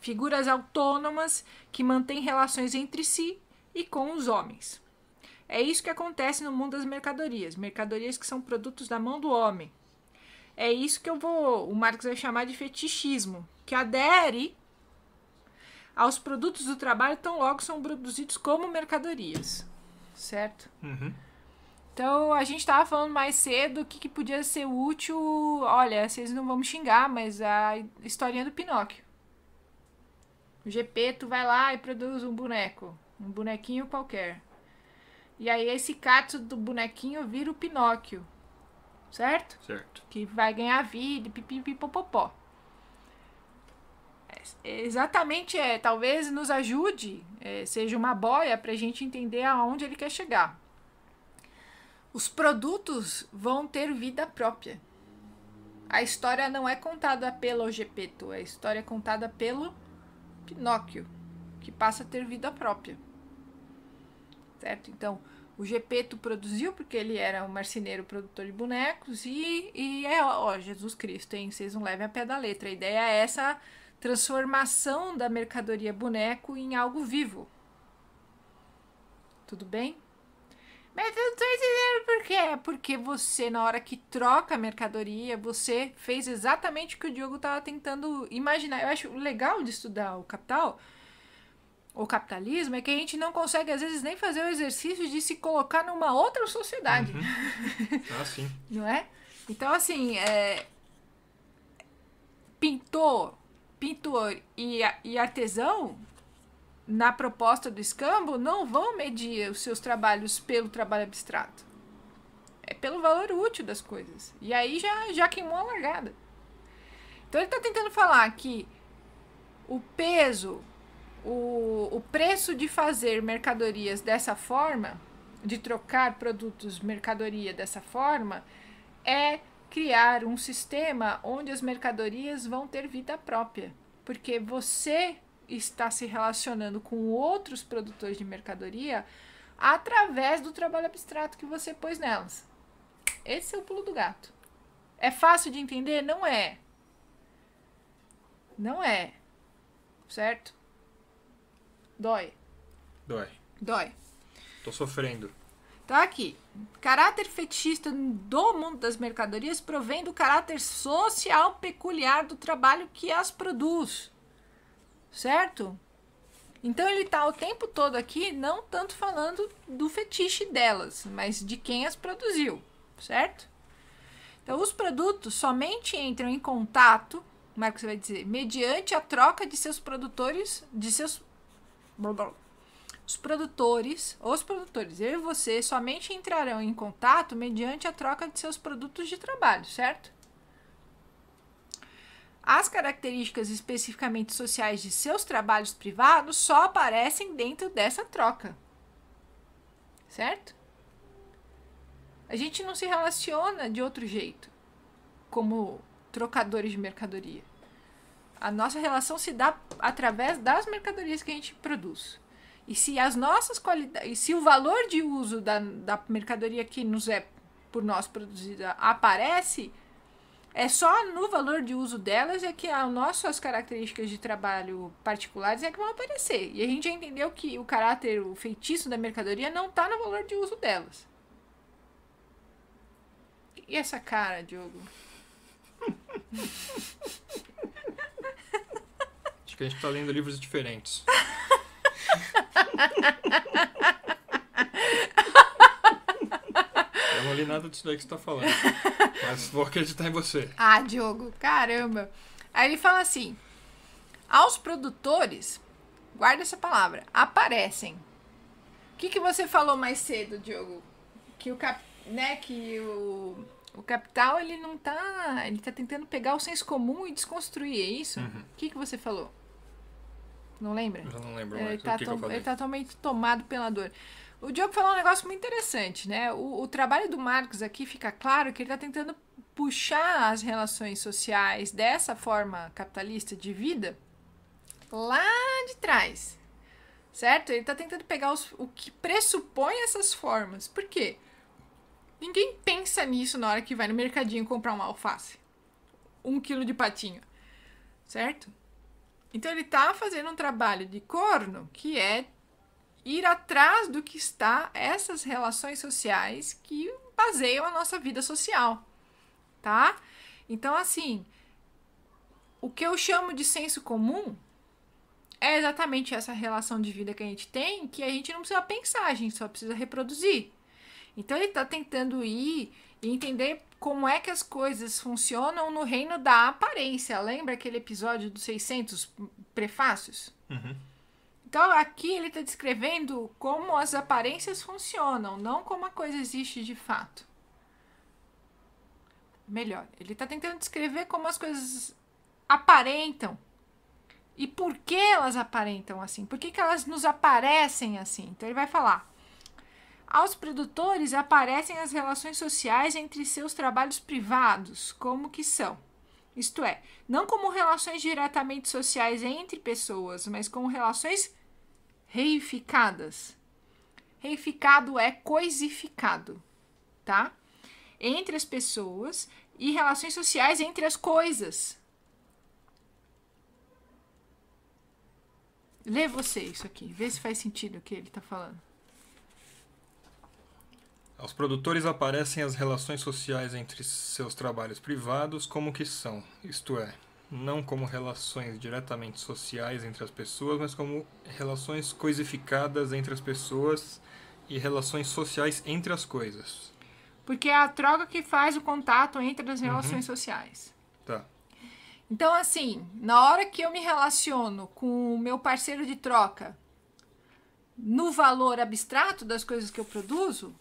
Figuras autônomas que mantêm relações entre si e com os homens. É isso que acontece no mundo das mercadorias, mercadorias que são produtos da mão do homem. É isso que eu vou, o Marx vai chamar de fetichismo, que adere aos produtos do trabalho tão logo são produzidos como mercadorias certo? Uhum. Então, a gente estava falando mais cedo que, que podia ser útil. Olha, vocês não vão me xingar, mas a historinha do Pinóquio. O GP, tu vai lá e produz um boneco. Um bonequinho qualquer. E aí, esse cato do bonequinho vira o Pinóquio. Certo? Certo. Que vai ganhar vida, pipipipopopó exatamente é, talvez nos ajude, é, seja uma boia para a gente entender aonde ele quer chegar. Os produtos vão ter vida própria. A história não é contada pelo Gepeto, a história é contada pelo Pinóquio, que passa a ter vida própria. Certo? Então, o Gepeto produziu porque ele era um marceneiro produtor de bonecos e, e é, ó, Jesus Cristo, hein? Vocês não levem a pé da letra. A ideia é essa transformação da mercadoria boneco em algo vivo. Tudo bem? Mas eu não estou entendendo por quê. É porque você, na hora que troca a mercadoria, você fez exatamente o que o Diogo estava tentando imaginar. Eu acho legal de estudar o capital, o capitalismo, é que a gente não consegue, às vezes, nem fazer o exercício de se colocar numa outra sociedade. Uhum. Ah, sim. não é? Então, assim, é... pintou pintor e, e artesão, na proposta do escambo, não vão medir os seus trabalhos pelo trabalho abstrato. É pelo valor útil das coisas. E aí já, já queimou a largada. Então ele está tentando falar que o peso, o, o preço de fazer mercadorias dessa forma, de trocar produtos mercadoria dessa forma, é criar um sistema onde as mercadorias vão ter vida própria, porque você está se relacionando com outros produtores de mercadoria através do trabalho abstrato que você pôs nelas. Esse é o pulo do gato. É fácil de entender? Não é. Não é. Certo? Dói. Dói. Dói. Tô sofrendo. Tá aqui. Caráter fetichista do mundo das mercadorias provém do caráter social peculiar do trabalho que as produz. Certo? Então ele está o tempo todo aqui, não tanto falando do fetiche delas, mas de quem as produziu, certo? Então os produtos somente entram em contato, como é você vai dizer, mediante a troca de seus produtores, de seus os produtores, os produtores, eu e você, somente entrarão em contato mediante a troca de seus produtos de trabalho, certo? As características especificamente sociais de seus trabalhos privados só aparecem dentro dessa troca, certo? A gente não se relaciona de outro jeito, como trocadores de mercadoria. A nossa relação se dá através das mercadorias que a gente produz. E se as nossas qualidades, se o valor de uso da, da mercadoria que nos é por nós produzida aparece, é só no valor de uso delas é que as nossas características de trabalho particulares é que vão aparecer. E a gente já entendeu que o caráter, o feitiço da mercadoria não está no valor de uso delas. E essa cara, Diogo? Acho que a gente está lendo livros diferentes. Eu não li nada disso aí que você tá falando. Mas vou acreditar em você. Ah, Diogo, caramba. Aí ele fala assim: aos produtores, guarda essa palavra, aparecem. O que, que você falou mais cedo, Diogo? Que o cap, né, que o, o capital ele não tá, ele tá tentando pegar o senso comum e desconstruir, é isso? Uhum. O uhum. que, que você falou? Não lembra? Eu não lembro. Ele é, tá, que tom, que é, ele tá totalmente tomado pela dor. O Diogo falou um negócio muito interessante, né? O, o trabalho do Marcos aqui fica claro que ele está tentando puxar as relações sociais dessa forma capitalista de vida lá de trás, certo? Ele está tentando pegar os, o que pressupõe essas formas. Por quê? Ninguém pensa nisso na hora que vai no mercadinho comprar uma alface, um quilo de patinho, certo? Então ele está fazendo um trabalho de corno que é ir atrás do que está essas relações sociais que baseiam a nossa vida social, tá? Então assim, o que eu chamo de senso comum é exatamente essa relação de vida que a gente tem, que a gente não precisa pensar, a gente só precisa reproduzir. Então ele está tentando ir e entender como é que as coisas funcionam no reino da aparência. Lembra aquele episódio dos 600 prefácios? Uhum. Então, aqui ele está descrevendo como as aparências funcionam, não como a coisa existe de fato. Melhor, ele está tentando descrever como as coisas aparentam e por que elas aparentam assim, por que, que elas nos aparecem assim. Então, ele vai falar aos produtores aparecem as relações sociais entre seus trabalhos privados, como que são. Isto é, não como relações diretamente sociais entre pessoas, mas como relações reificadas. Reificado é coisificado, tá? Entre as pessoas e relações sociais entre as coisas. Lê você isso aqui, vê se faz sentido o que ele está falando. Aos produtores aparecem as relações sociais entre seus trabalhos privados como que são, isto é, não como relações diretamente sociais entre as pessoas, mas como relações coisificadas entre as pessoas e relações sociais entre as coisas. Porque é a troca que faz o contato entre as relações uhum. sociais. Tá. Então, assim, na hora que eu me relaciono com o meu parceiro de troca no valor abstrato das coisas que eu produzo,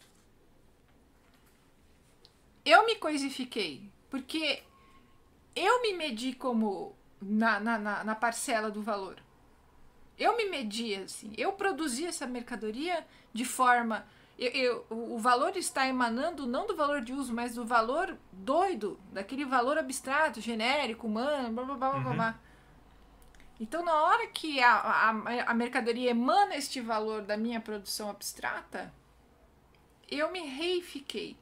eu me coisifiquei, porque eu me medi como na, na, na, na parcela do valor. Eu me media assim, eu produzi essa mercadoria de forma. Eu, eu, o valor está emanando não do valor de uso, mas do valor doido, daquele valor abstrato, genérico, humano, blá blá blá uhum. blá blá. Então, na hora que a, a, a, mercadoria emana este valor da minha produção abstrata, eu me reifiquei.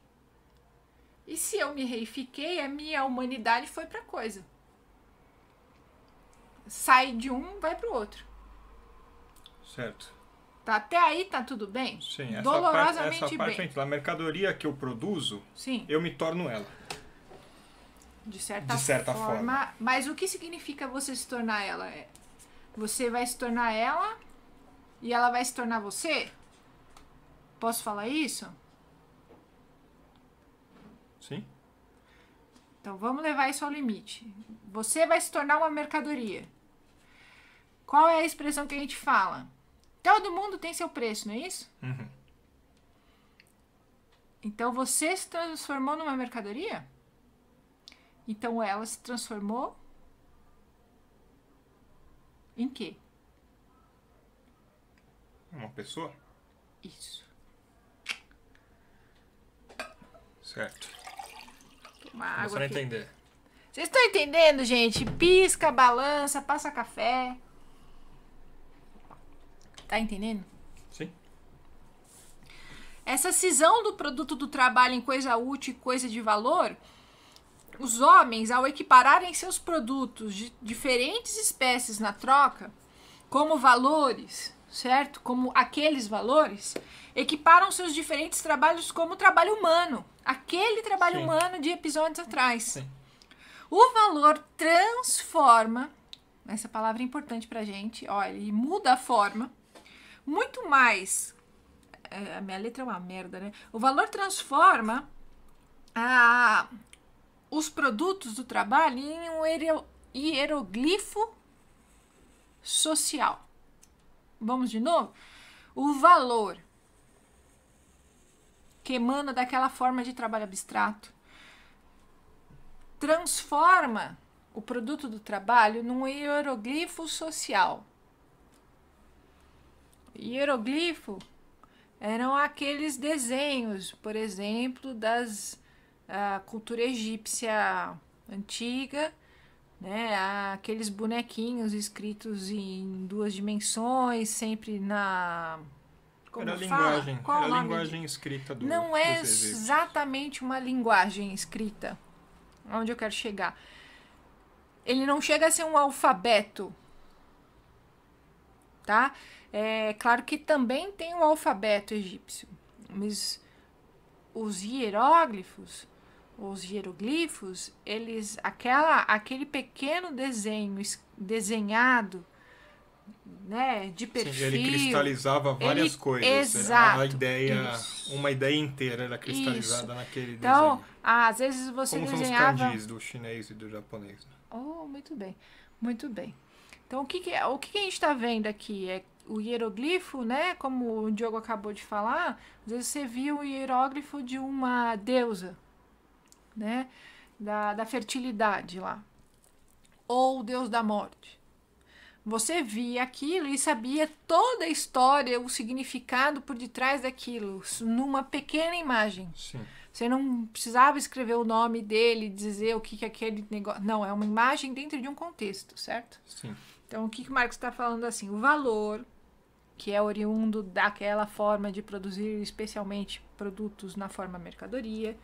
E se eu me reifiquei, a minha humanidade foi para coisa. Sai de um, vai para o outro. Certo. Tá, até aí tá tudo bem? Sim, essa Dolorosamente parte, essa parte bem. Gente, a mercadoria que eu produzo, Sim. eu me torno ela. De certa, de certa forma, forma. Mas o que significa você se tornar ela? É, você vai se tornar ela e ela vai se tornar você? Posso falar isso? Sim. Então vamos levar isso ao limite. Você vai se tornar uma mercadoria. Qual é a expressão que a gente fala? Todo mundo tem seu preço, não é isso? Uhum. Então você se transformou numa mercadoria? Então ela se transformou em quê? Uma pessoa? Isso. Certo. Uma água entender. Vocês estão entendendo, gente? Pisca, balança, passa café. Tá entendendo? Sim. Essa cisão do produto do trabalho em coisa útil e coisa de valor, os homens, ao equipararem seus produtos de diferentes espécies na troca, como valores, certo? Como aqueles valores, equiparam seus diferentes trabalhos como trabalho humano aquele trabalho Sim. humano de episódios atrás. Sim. O valor transforma, essa palavra é importante pra gente, ó, ele muda a forma, muito mais. Eh, a minha letra é uma merda, né? O valor transforma a, os produtos do trabalho em um hieroglifo social. Vamos de novo? O valor que emana daquela forma de trabalho abstrato, transforma o produto do trabalho num hieroglifo social. Hieroglifo eram aqueles desenhos, por exemplo, das a ah, cultura egípcia antiga, né? Ah, aqueles bonequinhos escritos em duas dimensões, sempre na como era Linguagem, Qual era a linguagem de... escrita do Não é exatamente uma linguagem escrita. Onde eu quero chegar. Ele não chega a ser um alfabeto. Tá? É claro que também tem o um alfabeto egípcio, mas os hieróglifos, os hieroglifos, eles aquela aquele pequeno desenho desenhado né, de perfil. Sim, ele cristalizava várias ele... coisas. Né? Exato. uma ideia, uma ideia inteira era né, cristalizada isso. naquele então, desenho. Então, às vezes você Como desenhava... Como são os kanjis do chinês e do japonês. Né? Oh, muito bem, muito bem. Então, o que, que é, o que, que a gente está vendo aqui é o hieroglifo, né? Como o Diogo acabou de falar, às vezes você via o hieróglifo de uma deusa, né? Da, da fertilidade lá. Ou o deus da morte. Você via aquilo e sabia toda a história, o significado por detrás daquilo, numa pequena imagem. Sim. Você não precisava escrever o nome dele, dizer o que, que aquele negócio. Não, é uma imagem dentro de um contexto, certo? Sim. Então, o que, que o Marcos está falando assim? O valor, que é oriundo daquela forma de produzir, especialmente produtos na forma mercadoria,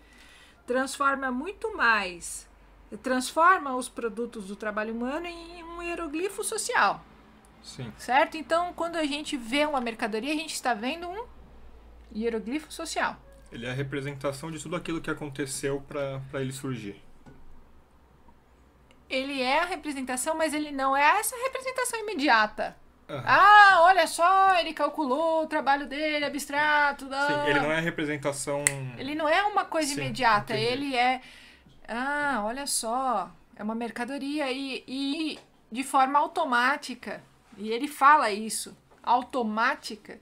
transforma muito mais transforma os produtos do trabalho humano em um hieroglifo social. Sim. Certo? Então, quando a gente vê uma mercadoria, a gente está vendo um hieroglifo social. Ele é a representação de tudo aquilo que aconteceu para ele surgir. Ele é a representação, mas ele não é essa representação imediata. Uhum. Ah, olha só, ele calculou o trabalho dele, abstrato. Não. Sim, ah. ele não é a representação. Ele não é uma coisa Sim, imediata, entendi. ele é ah, olha só, é uma mercadoria e, e de forma automática. E ele fala isso, automática.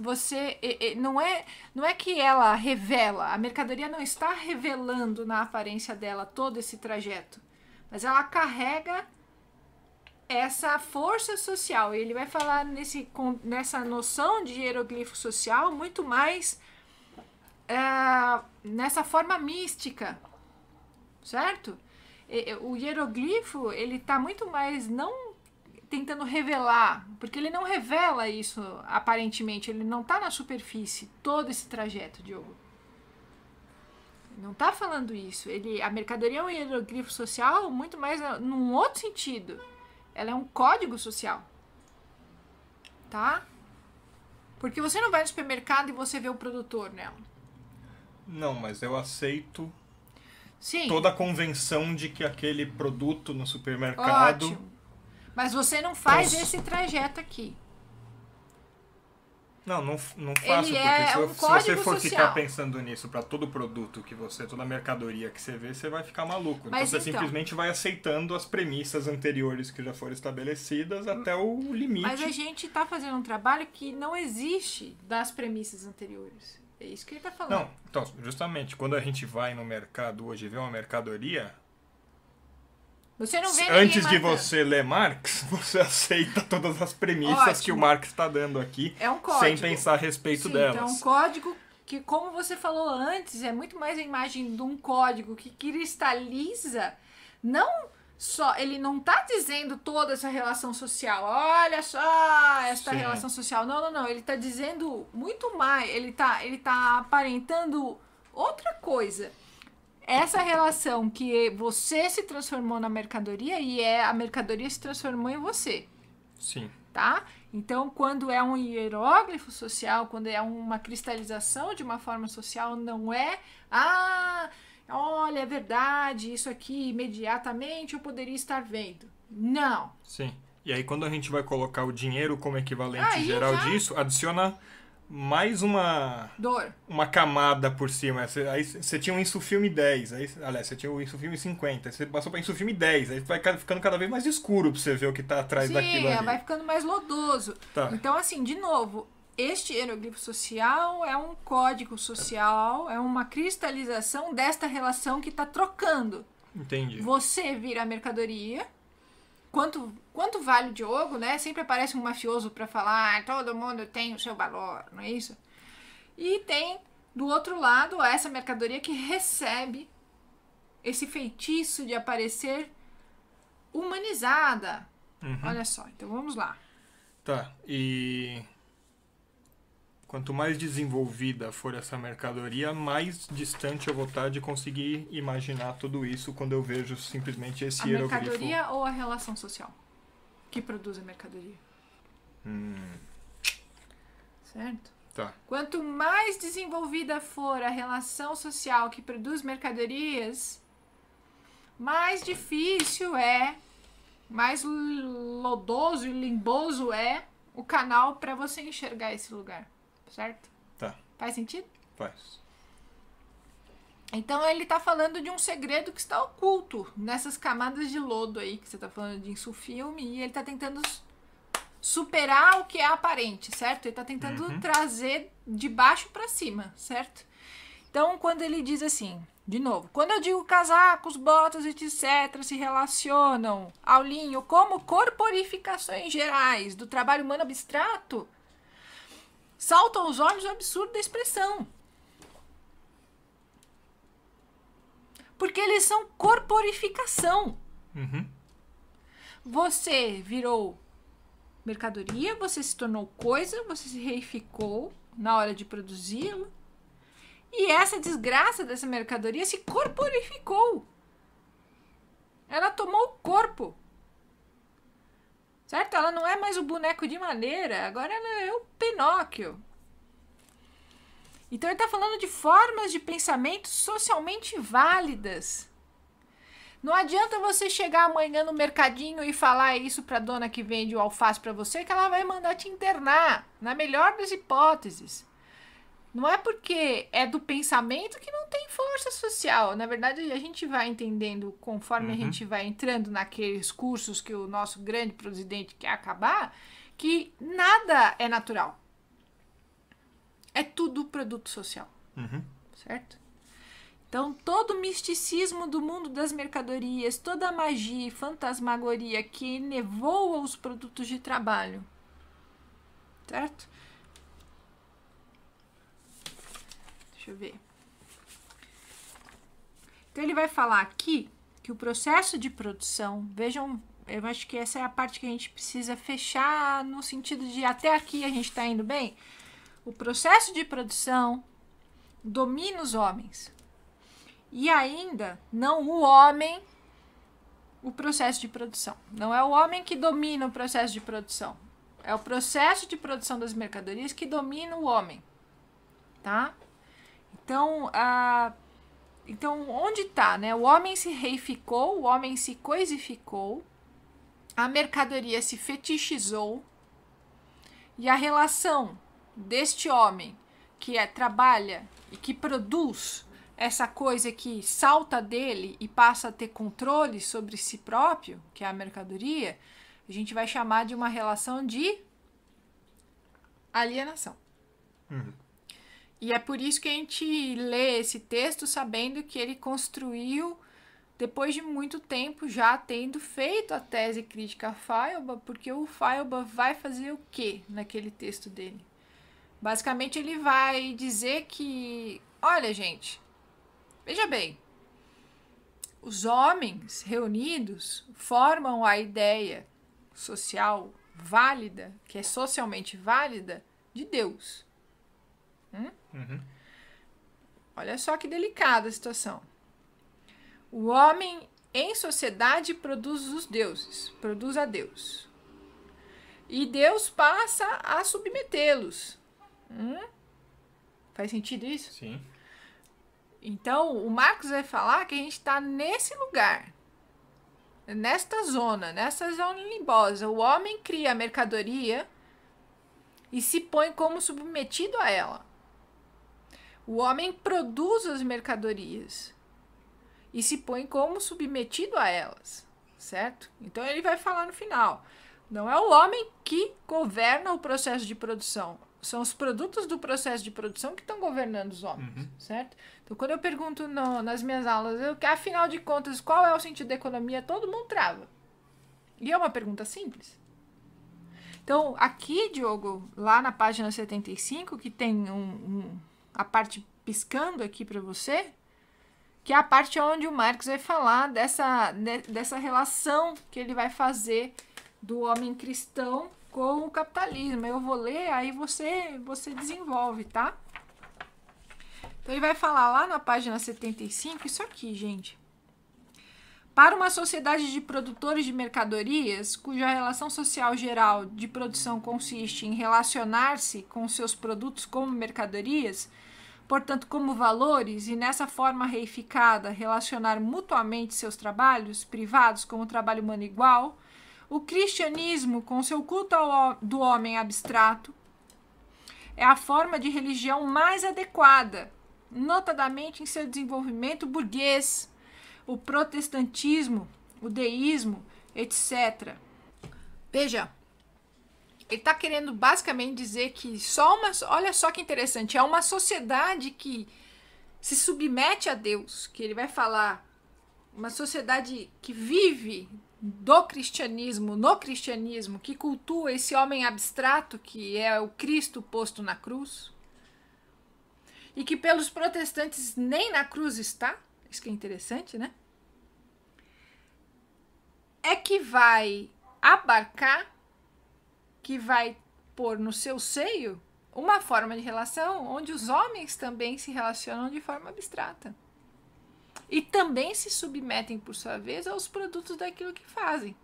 Você e, e, não é não é que ela revela, a mercadoria não está revelando na aparência dela todo esse trajeto, mas ela carrega essa força social. E ele vai falar nesse, com, nessa noção de hieroglifo social muito mais uh, nessa forma mística certo? O hieroglifo, ele está muito mais não tentando revelar, porque ele não revela isso aparentemente, ele não está na superfície todo esse trajeto, Diogo. Não está falando isso. Ele, a mercadoria é um hieroglifo social muito mais ah, num outro sentido. Ela é um código social. Tá? Porque você não vai no supermercado e você vê o produtor nela. Não, mas eu aceito Sim. toda a convenção de que aquele produto no supermercado. Ótimo. Mas você não faz Nossa. esse trajeto aqui. Não, não, não faço, Ele porque é se, um se, você for social. ficar pensando nisso para todo produto que você, toda mercadoria que você vê, você vai ficar maluco. Então mas então você então, simplesmente vai aceitando as premissas anteriores que já foram estabelecidas até o limite. Mas a gente está fazendo um trabalho que não existe das premissas anteriores. É isso que ele está falando. Não, então, justamente, quando a gente vai no mercado hoje e vê uma mercadoria. Você não vê Antes de você ler Marx, você aceita todas as premissas Ótimo. que o Marx está dando aqui, é um sem pensar a respeito Sim, delas. Então é um código que, como você falou antes, é muito mais a imagem de um código que cristaliza não só, ele não tá dizendo toda essa relação social. Olha só esta Sim. relação social. Não, não, não. Ele tá dizendo muito mais. Ele tá, ele tá aparentando outra coisa. Essa relação que você se transformou na mercadoria e é a mercadoria se transformou em você. Sim. Tá? Então, quando é um hieróglifo social, quando é uma cristalização de uma forma social, não é ah, olha, é verdade, isso aqui imediatamente eu poderia estar vendo. Não. Sim. E aí quando a gente vai colocar o dinheiro como equivalente aí, geral já... disso, adiciona mais uma Dor. uma camada por cima. aí você tinha um issofilme Filme 10, aí, aliás, você tinha o um Isso Filme 50, você passou para issofilme Filme 10, aí vai ficando cada vez mais escuro para você ver o que está atrás Sim, daquilo. Sim, é, vai ficando mais lodoso. Tá. Então, assim, de novo, este hieroglifo social é um código social, é uma cristalização desta relação que está trocando. Entendi. Você vira a mercadoria. Quanto, quanto vale o Diogo, né? Sempre aparece um mafioso para falar, ah, todo mundo tem o seu valor, não é isso? E tem, do outro lado, essa mercadoria que recebe esse feitiço de aparecer humanizada. Uhum. Olha só, então vamos lá. Tá, e Quanto mais desenvolvida for essa mercadoria, mais distante eu vou estar tá de conseguir imaginar tudo isso quando eu vejo simplesmente esse a hieroglifo. A mercadoria ou a relação social que produz a mercadoria? Hum. Certo? Tá. Quanto mais desenvolvida for a relação social que produz mercadorias, mais difícil é, mais lodoso e limboso é o canal para você enxergar esse lugar certo? Tá. Faz sentido? Faz. Então ele está falando de um segredo que está oculto nessas camadas de lodo aí que você está falando de insufilme e ele está tentando superar o que é aparente, certo? Ele está tentando uhum. trazer de baixo para cima, certo? Então quando ele diz assim, de novo, quando eu digo casacos, botas, etc, se relacionam ao linho como corporificações gerais do trabalho humano abstrato, Salta aos olhos o absurdo da expressão. Porque eles são corporificação. Uhum. Você virou mercadoria, você se tornou coisa, você se reificou na hora de produzi-la. E essa desgraça dessa mercadoria se corporificou. Ela tomou o corpo. Certo? Ela não é mais o boneco de maneira, agora ela é o Pinóquio. Então ele está falando de formas de pensamento socialmente válidas. Não adianta você chegar amanhã no mercadinho e falar isso para a dona que vende o alface para você, que ela vai mandar te internar, na melhor das hipóteses. Não é porque é do pensamento que não tem força social. Na verdade, a gente vai entendendo conforme uhum. a gente vai entrando naqueles cursos que o nosso grande presidente quer acabar, que nada é natural. É tudo produto social. Uhum. Certo? Então, todo o misticismo do mundo das mercadorias, toda a magia e fantasmagoria que nevoa os produtos de trabalho, certo? Deixa eu ver. Então, ele vai falar aqui que o processo de produção, vejam, eu acho que essa é a parte que a gente precisa fechar no sentido de até aqui a gente está indo bem. O processo de produção domina os homens. E ainda, não o homem, o processo de produção. Não é o homem que domina o processo de produção. É o processo de produção das mercadorias que domina o homem. Tá? Então, então onde está? Né? O homem se reificou, o homem se coisificou, a mercadoria se fetichizou e a relação deste homem que é, trabalha e que produz essa coisa que salta dele e passa a ter controle sobre si próprio, que é a mercadoria, a gente vai chamar de uma relação de alienação. Uhum. E é por isso que a gente lê esse texto sabendo que ele construiu depois de muito tempo já tendo feito a tese crítica a porque o Feyerabend vai fazer o que naquele texto dele? Basicamente ele vai dizer que, olha gente, veja bem, os homens reunidos formam a ideia social válida, que é socialmente válida, de Deus. Hum? Uhum. Olha só que delicada a situação. O homem em sociedade produz os deuses, produz a Deus. E Deus passa a submetê-los. Hum? Faz sentido isso? Sim. Então, o Marcos vai falar que a gente está nesse lugar, nesta zona, nessa zona limbosa. O homem cria a mercadoria e se põe como submetido a ela. O homem produz as mercadorias e se põe como submetido a elas, certo? Então ele vai falar no final. Não é o homem que governa o processo de produção. São os produtos do processo de produção que estão governando os homens, uhum. certo? Então, quando eu pergunto no, nas minhas aulas, eu, afinal de contas, qual é o sentido da economia? Todo mundo trava. E é uma pergunta simples. Então, aqui, Diogo, lá na página 75, que tem um, um a parte piscando aqui para você, que é a parte onde o Marx vai falar dessa, dessa relação que ele vai fazer do homem cristão com o capitalismo. Eu vou ler, aí você, você desenvolve, tá? Então ele vai falar lá na página 75 isso aqui, gente. Para uma sociedade de produtores de mercadorias, cuja relação social geral de produção consiste em relacionar-se com seus produtos como mercadorias, Portanto, como valores, e nessa forma reificada, relacionar mutuamente seus trabalhos privados como o trabalho humano igual, o cristianismo, com seu culto ao, do homem abstrato, é a forma de religião mais adequada, notadamente em seu desenvolvimento burguês, o protestantismo, o deísmo, etc. Veja, ele está querendo basicamente dizer que só uma. Olha só que interessante, é uma sociedade que se submete a Deus, que ele vai falar, uma sociedade que vive do cristianismo, no cristianismo, que cultua esse homem abstrato que é o Cristo posto na cruz, e que pelos protestantes nem na cruz está, isso que é interessante, né? É que vai abarcar que vai pôr no seu seio uma forma de relação onde os homens também se relacionam de forma abstrata. E também se submetem, por sua vez, aos produtos daquilo que fazem.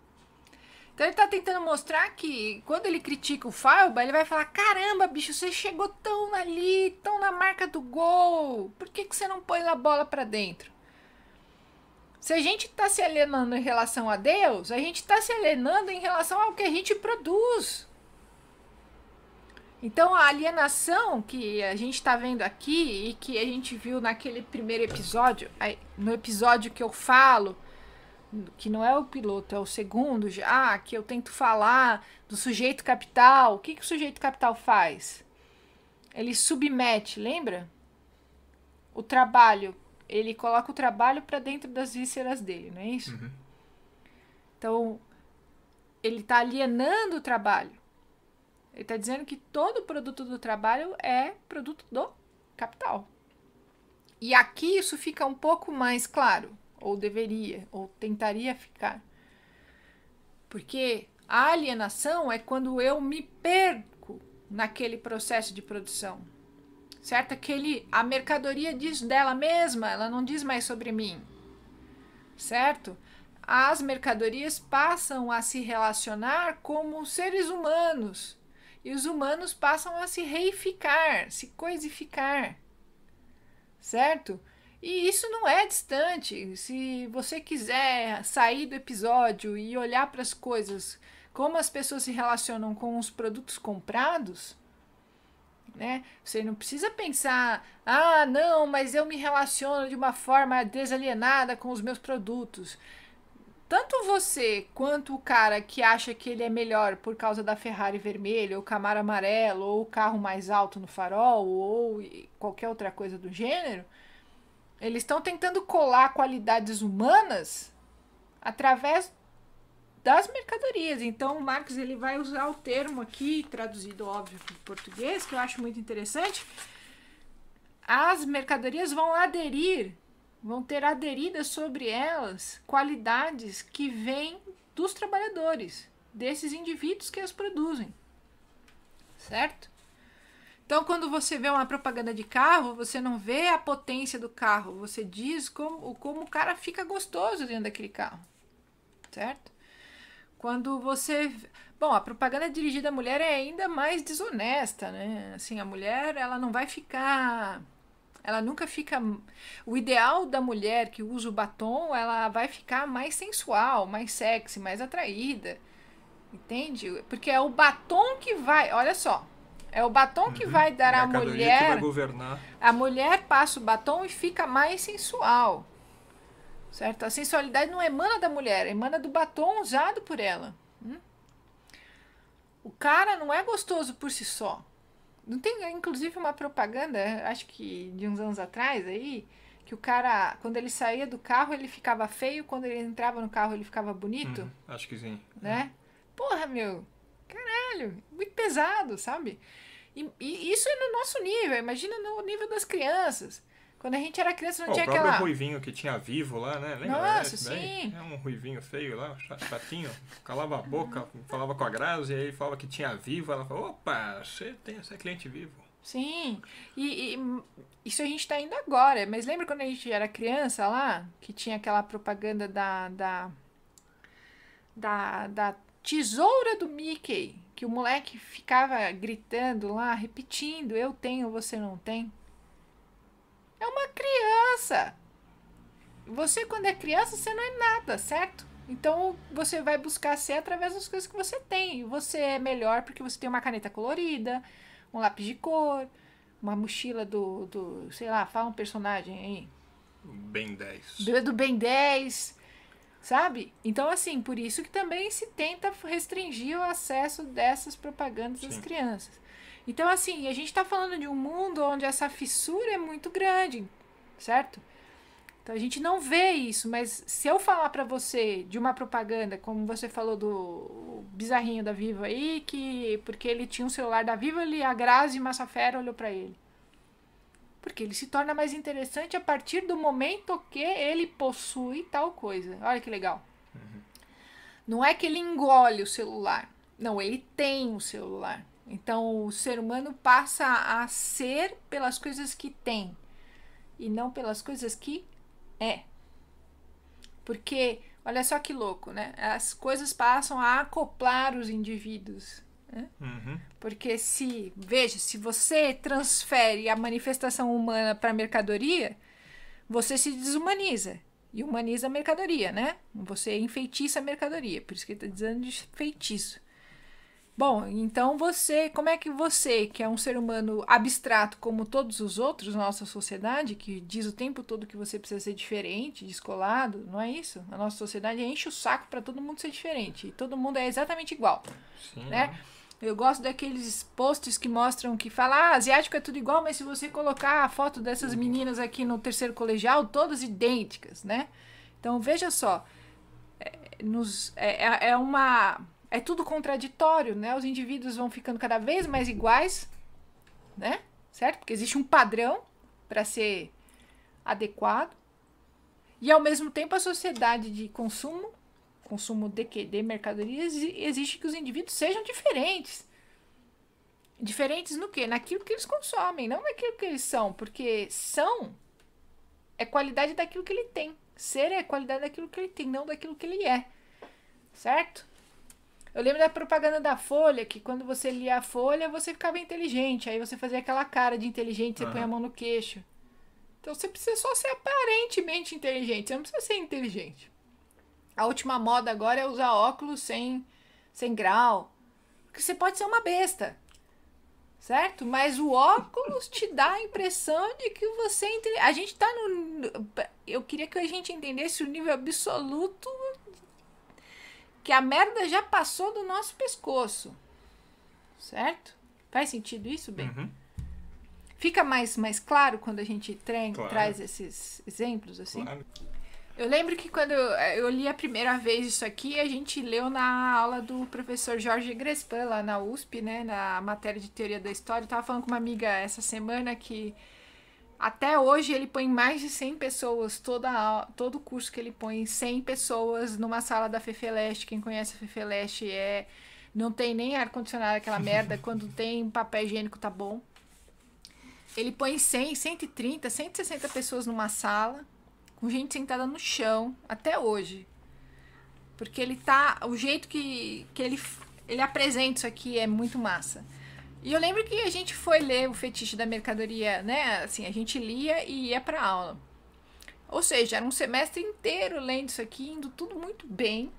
Então ele está tentando mostrar que quando ele critica o Falba, ele vai falar: caramba, bicho, você chegou tão ali, tão na marca do gol, por que, que você não põe a bola para dentro? Se a gente está se alienando em relação a Deus, a gente está se alienando em relação ao que a gente produz. Então a alienação que a gente está vendo aqui e que a gente viu naquele primeiro episódio, no episódio que eu falo, que não é o piloto, é o segundo já, ah, que eu tento falar do sujeito capital. O que, que o sujeito capital faz? Ele submete, lembra? O trabalho. Ele coloca o trabalho para dentro das vísceras dele, não é isso? Uhum. Então, ele está alienando o trabalho ele está dizendo que todo produto do trabalho é produto do capital. E aqui isso fica um pouco mais claro, ou deveria, ou tentaria ficar. Porque a alienação é quando eu me perco naquele processo de produção. Certo? Aquele, a mercadoria diz dela mesma, ela não diz mais sobre mim. Certo? As mercadorias passam a se relacionar como seres humanos e os humanos passam a se reificar, se coisificar. Certo? E isso não é distante. Se você quiser sair do episódio e olhar para as coisas, como as pessoas se relacionam com os produtos comprados, né? Você não precisa pensar, ah, não, mas eu me relaciono de uma forma desalienada com os meus produtos tanto você quanto o cara que acha que ele é melhor por causa da Ferrari vermelha, ou Camaro amarelo, ou o carro mais alto no farol, ou qualquer outra coisa do gênero, eles estão tentando colar qualidades humanas através das mercadorias. Então, o Marx ele vai usar o termo aqui traduzido óbvio para português, que eu acho muito interessante. As mercadorias vão aderir vão ter aderidas sobre elas qualidades que vêm dos trabalhadores, desses indivíduos que as produzem. Certo? Então, quando você vê uma propaganda de carro, você não vê a potência do carro, você diz como, como o cara fica gostoso dentro daquele carro. Certo? Quando você. Bom, a propaganda dirigida à mulher é ainda mais desonesta, né? Assim, a mulher, ela não vai ficar ela nunca fica. O ideal da mulher que usa o batom, ela vai ficar mais sensual, mais sexy, mais atraída. Entende? Porque é o batom que vai. Olha só. É o batom uhum. que vai dar é, à mulher. A mulher passa o batom e fica mais sensual. Certo? A sensualidade não emana da mulher, emana do batom usado por ela. Hum? O cara não é gostoso por si só. Não tem, é, inclusive, uma propaganda, acho que de uns anos atrás aí, que o cara, quando ele saía do carro, ele ficava feio, quando ele entrava no carro, ele ficava bonito. Hum, acho que sim. Né? Hum. Porra, meu, caralho, muito pesado, sabe? E, e, isso é no nosso nível, imagina no nível das crianças. Quando a gente era criança não tinha aquela. O próprio ruivinho que tinha vivo lá, né? Lembra? Nossa, sim. É um ruivinho feio lá, chatinho. Calava a boca, falava com a Grazi, aí falava que tinha vivo. Ela falou: opa, você, tem, você é cliente vivo. Sim. E, e hum, isso a gente está indo agora. Mas lembra quando a gente era criança lá? Que tinha aquela propaganda da. da. da, da tesoura do Mickey. Que o moleque ficava gritando lá, repetindo: eu tenho, você não tem. É uma criança. Você, quando é criança, você não é nada, certo? Então você vai buscar ser através das coisas que você tem. Você é melhor porque você tem uma caneta colorida, um lápis de cor, uma mochila do. do sei lá, fala um personagem aí. Ben 10. Do, do Ben 10. Sabe? Então, assim, por isso que também se tenta restringir o acesso dessas propagandas Sim. às crianças. Então, assim, a gente está falando de um mundo onde essa fissura é muito grande, certo? Então a gente não vê isso, mas se eu falar para você de uma propaganda, como você falou do bizarrinho da Viva aí, que porque ele tinha um celular da Viva, ele a Grazi Massafera olhou para ele. Porque ele se torna mais interessante a partir do momento que ele possui tal coisa. Olha que legal. Uhum. Não é que ele engole o celular. Não, ele tem o celular. Então, o ser humano passa a ser pelas coisas que tem e não pelas coisas que é. Porque, olha só que louco, né? As coisas passam a acoplar os indivíduos. Né? Uhum. Porque se, veja, se você transfere a manifestação humana para a mercadoria, você se desumaniza e humaniza a mercadoria, né? Você enfeitiça a mercadoria, por isso que ele está dizendo de feitiço. Bom, então você, como é que você, que é um ser humano abstrato como todos os outros na nossa sociedade, que diz o tempo todo que você precisa ser diferente, descolado, não é isso? A nossa sociedade enche o saco para todo mundo ser diferente, e todo mundo é exatamente igual, Sim. né? Eu gosto daqueles posts que mostram que fala, ah, asiático é tudo igual, mas se você colocar a foto dessas uhum. meninas aqui no terceiro colegial, todas idênticas, né? Então veja só, é, nos, é, é, é uma é tudo contraditório, né? Os indivíduos vão ficando cada vez mais iguais, né? Certo? Porque existe um padrão para ser adequado. E ao mesmo tempo a sociedade de consumo, consumo de que de mercadorias exige que os indivíduos sejam diferentes. Diferentes no quê? Naquilo que eles consomem, não naquilo que eles são, porque são é qualidade daquilo que ele tem. Ser é qualidade daquilo que ele tem, não daquilo que ele é. Certo? Eu lembro da propaganda da Folha, que quando você lia a Folha, você ficava inteligente. Aí você fazia aquela cara de inteligente, você uhum. põe a mão no queixo. Então você precisa só ser aparentemente inteligente, você não precisa ser inteligente. A última moda agora é usar óculos sem, sem grau. Porque você pode ser uma besta. Certo? Mas o óculos te dá a impressão de que você. É a gente tá no. Eu queria que a gente entendesse o nível absoluto que a merda já passou do nosso pescoço. Certo? Faz sentido isso, bem? Uhum. Fica mais, mais claro quando a gente claro. traz esses exemplos, assim? Claro. Eu lembro que quando eu, eh, eu li a primeira vez isso aqui, a gente leu na aula do professor Jorge Grespan, lá na USP, né? Na matéria de teoria da história. Eu tava falando com uma amiga essa semana que até hoje ele põe mais de 100 pessoas, toda todo o curso que ele põe 100 pessoas numa sala da Fefeleste. Quem conhece a Fefeleste é não tem nem ar condicionado aquela merda, quando tem papel higiênico tá bom. Ele põe 100, 130, 160 pessoas numa sala, com gente sentada no chão até hoje. Porque ele tá, o jeito que que ele ele apresenta isso aqui é muito massa. E eu lembro que a gente foi ler o Fetiche da Mercadoria, né? Assim, a gente lia e ia para aula. Ou seja, era um semestre inteiro lendo isso aqui, indo tudo muito bem.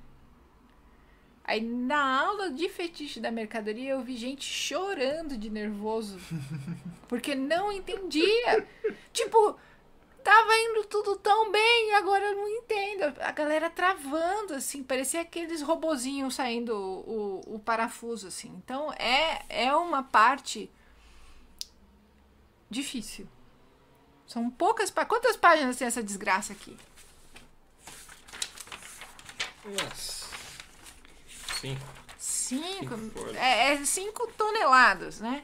Aí na aula de fetiche da mercadoria eu vi gente chorando de nervoso. Porque não entendia. tipo, Tava indo tudo tão bem, agora eu não entendo. A galera travando, assim, parecia aqueles robozinhos saindo o, o, parafuso, assim. Então é, é uma parte difícil. São poucas páginas. Quantas páginas tem essa desgraça aqui? Yes. Cinco. Cinco? cinco é, é, cinco toneladas, né?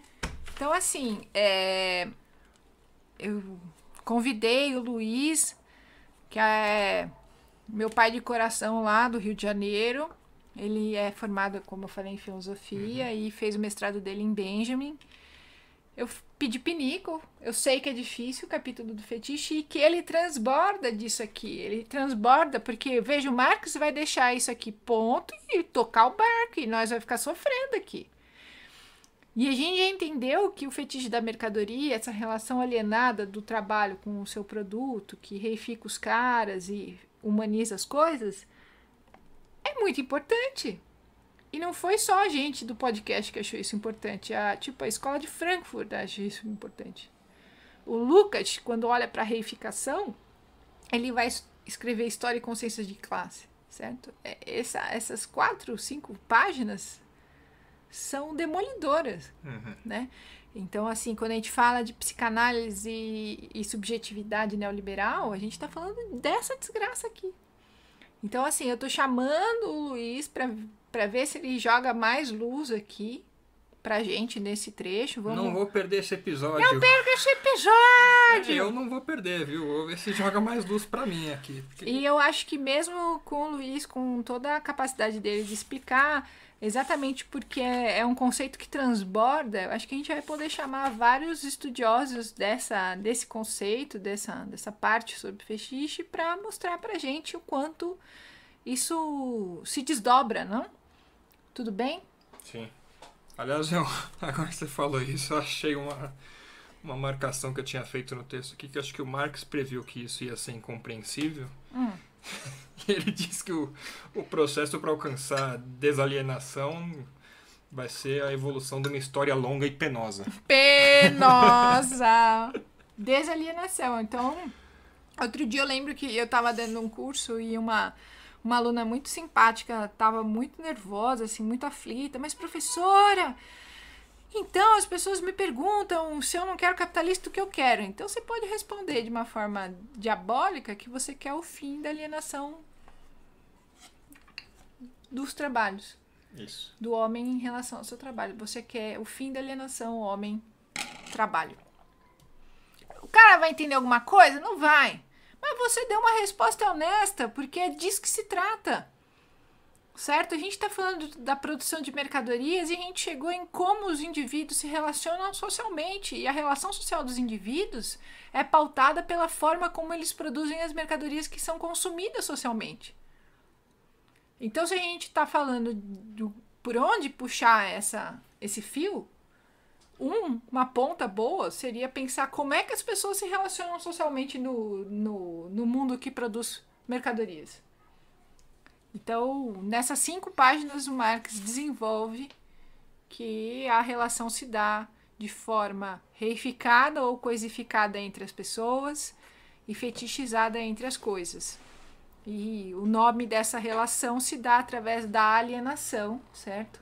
Então, assim, é... Eu Convidei o Luiz, que é meu pai de coração lá do Rio de Janeiro. Ele é formado, como eu falei, em filosofia uhum. e fez o mestrado dele em Benjamin. Eu pedi pinico, eu sei que é difícil o capítulo do fetiche e que ele transborda disso aqui. Ele transborda, porque veja, o Marcos vai deixar isso aqui ponto e tocar o barco e nós vai ficar sofrendo aqui. E a gente já entendeu que o fetiche da mercadoria, essa relação alienada do trabalho com o seu produto, que reifica os caras e humaniza as coisas, é muito importante. E não foi só a gente do podcast que achou isso importante. A, tipo, a escola de Frankfurt acha isso importante. O Lucas, quando olha para a reificação, ele vai escrever História e Consciência de Classe, certo? É, essa, essas quatro, cinco páginas são demolidoras, uhum. né? Então, assim, quando a gente fala de psicanálise e, e subjetividade neoliberal, a gente está falando dessa desgraça aqui. Então, assim, eu estou chamando o Luiz para ver se ele joga mais luz aqui pra gente nesse trecho. Vamos... Não vou perder esse episódio. Não perca esse episódio! É, eu não vou perder, viu? Vou ver se joga mais luz pra mim aqui. Porque... E eu acho que mesmo com o Luiz, com toda a capacidade dele de explicar, exatamente porque é, é um conceito que transborda. Acho que a gente vai poder chamar vários estudiosos dessa, desse conceito, dessa, dessa parte sobre fetiche, para mostrar para gente o quanto isso se desdobra, não? Tudo bem? Sim. Aliás, eu, agora que você falou isso, eu achei uma, uma marcação que eu tinha feito no texto aqui, que acho que o Marx previu que isso ia ser incompreensível. Hum. Ele diz que o, o processo para alcançar desalienação vai ser a evolução de uma história longa e penosa. Penosa! Desalienação. Então, outro dia eu lembro que eu estava dando um curso e uma uma aluna muito simpática, estava muito nervosa, assim, muito aflita, mas professora, então as pessoas me perguntam se eu não quero capitalista, o que eu quero. Então você pode responder de uma forma diabólica que você quer o fim da alienação dos trabalhos. Isso. Do homem em relação ao seu trabalho. Você quer o fim da alienação homem-trabalho. O cara vai entender alguma coisa? Não vai. Mas você deu uma resposta honesta, porque é disso que se trata certo? A gente está falando da produção de mercadorias e a gente chegou em como os indivíduos se relacionam socialmente. E a relação social dos indivíduos é pautada pela forma como eles produzem as mercadorias que são consumidas socialmente. Então, se a gente está falando do, por onde puxar essa, esse fio, um, uma ponta boa seria pensar como é que as pessoas se relacionam socialmente no, no, no mundo que produz mercadorias. Então, nessas cinco páginas, o Marx desenvolve que a relação se dá de forma reificada ou coisificada entre as pessoas e fetichizada entre as coisas. E o nome dessa relação se dá através da alienação, certo?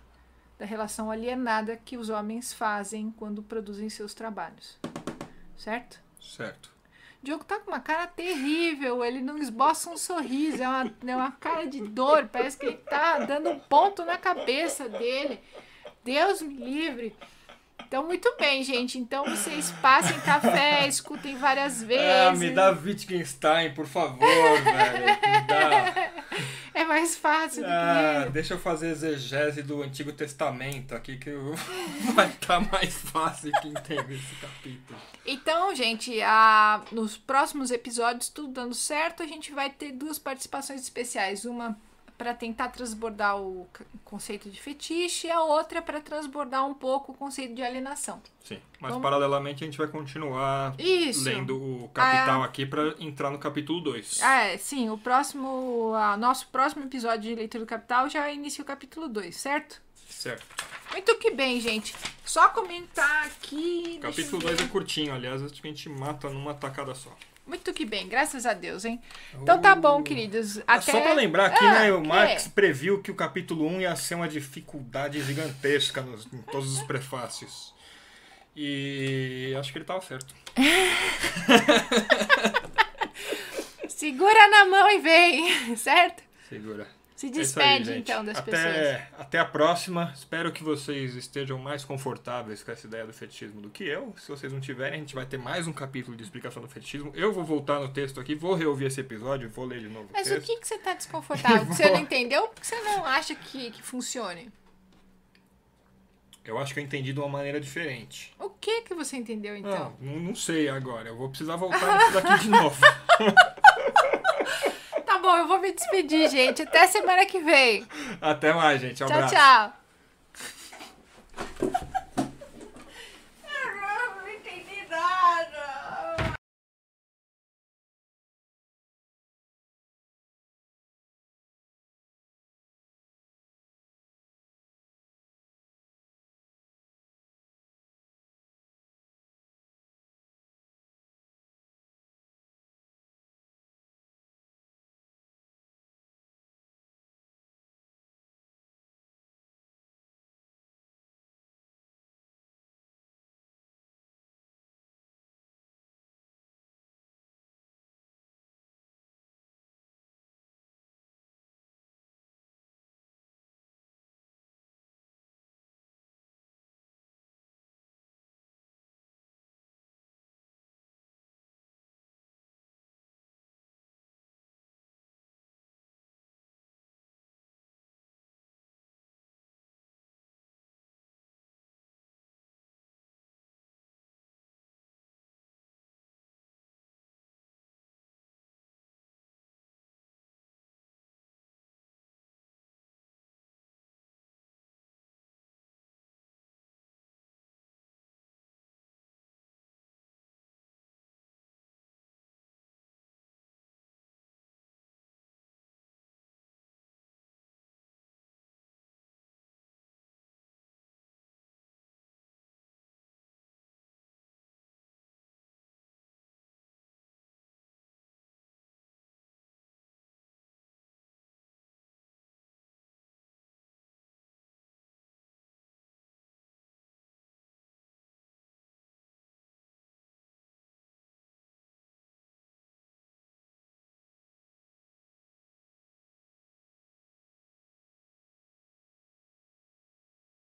Da relação alienada que os homens fazem quando produzem seus trabalhos, certo? Certo. Diogo tá com uma cara terrível, ele não esboça um sorriso, é uma, é uma cara de dor, parece que ele tá dando um ponto na cabeça dele. Deus me livre. Então, muito bem, gente. Então, vocês passem café, escutem várias é, vezes. Ah, me dá Wittgenstein, por favor, velho. Me dá. É mais fácil do ah, que... É. Deixa eu fazer exegese do Antigo Testamento aqui, que eu... vai estar tá mais fácil que entender esse capítulo. Então, gente, a... nos próximos episódios, tudo dando certo, a gente vai ter duas participações especiais. Uma para tentar transbordar o conceito de fetiche e a outra para transbordar um pouco o conceito de alienação. Sim, mas paralelamente a gente vai continuar Isso. lendo o Capital é. aqui para entrar no capítulo 2. É, sim, o próximo, nosso próximo episódio de leitura do Capital já inicia o capítulo 2, certo? Certo. Muito que bem, gente. Só comentar aqui. Capítulo 2 é curtinho, aliás, a gente mata numa tacada só. Muito que bem, graças a Deus, hein? Então tá bom, queridos. Ah, até... Só para lembrar aqui, né, ah, né? O Marx é. previu que o capítulo 1 ia ser uma dificuldade gigantesca nos, em todos os prefácios. E acho que ele tava certo. Segura na mão e vem, certo? Segura. Se é despede, é aí, então, das até, pessoas. Até a próxima. Espero que vocês estejam mais confortáveis com essa ideia do fetichismo do que eu. Se vocês não tiverem, a gente vai ter mais um capítulo de explicação do fetichismo. Eu vou voltar no texto aqui, vou reouvir esse episódio, vou ler de novo. Mas o, texto. o que, que você está desconfortável? Vou... Você não entendeu? Por que você não acha que, que funcione? Eu acho que eu entendi de uma maneira diferente. O que que você entendeu, então? Não, não sei agora. Eu vou precisar voltar daqui de novo. bom, eu vou me despedir, gente. Até semana que vem. Até mais, gente. Um tchau, abraço. tchau.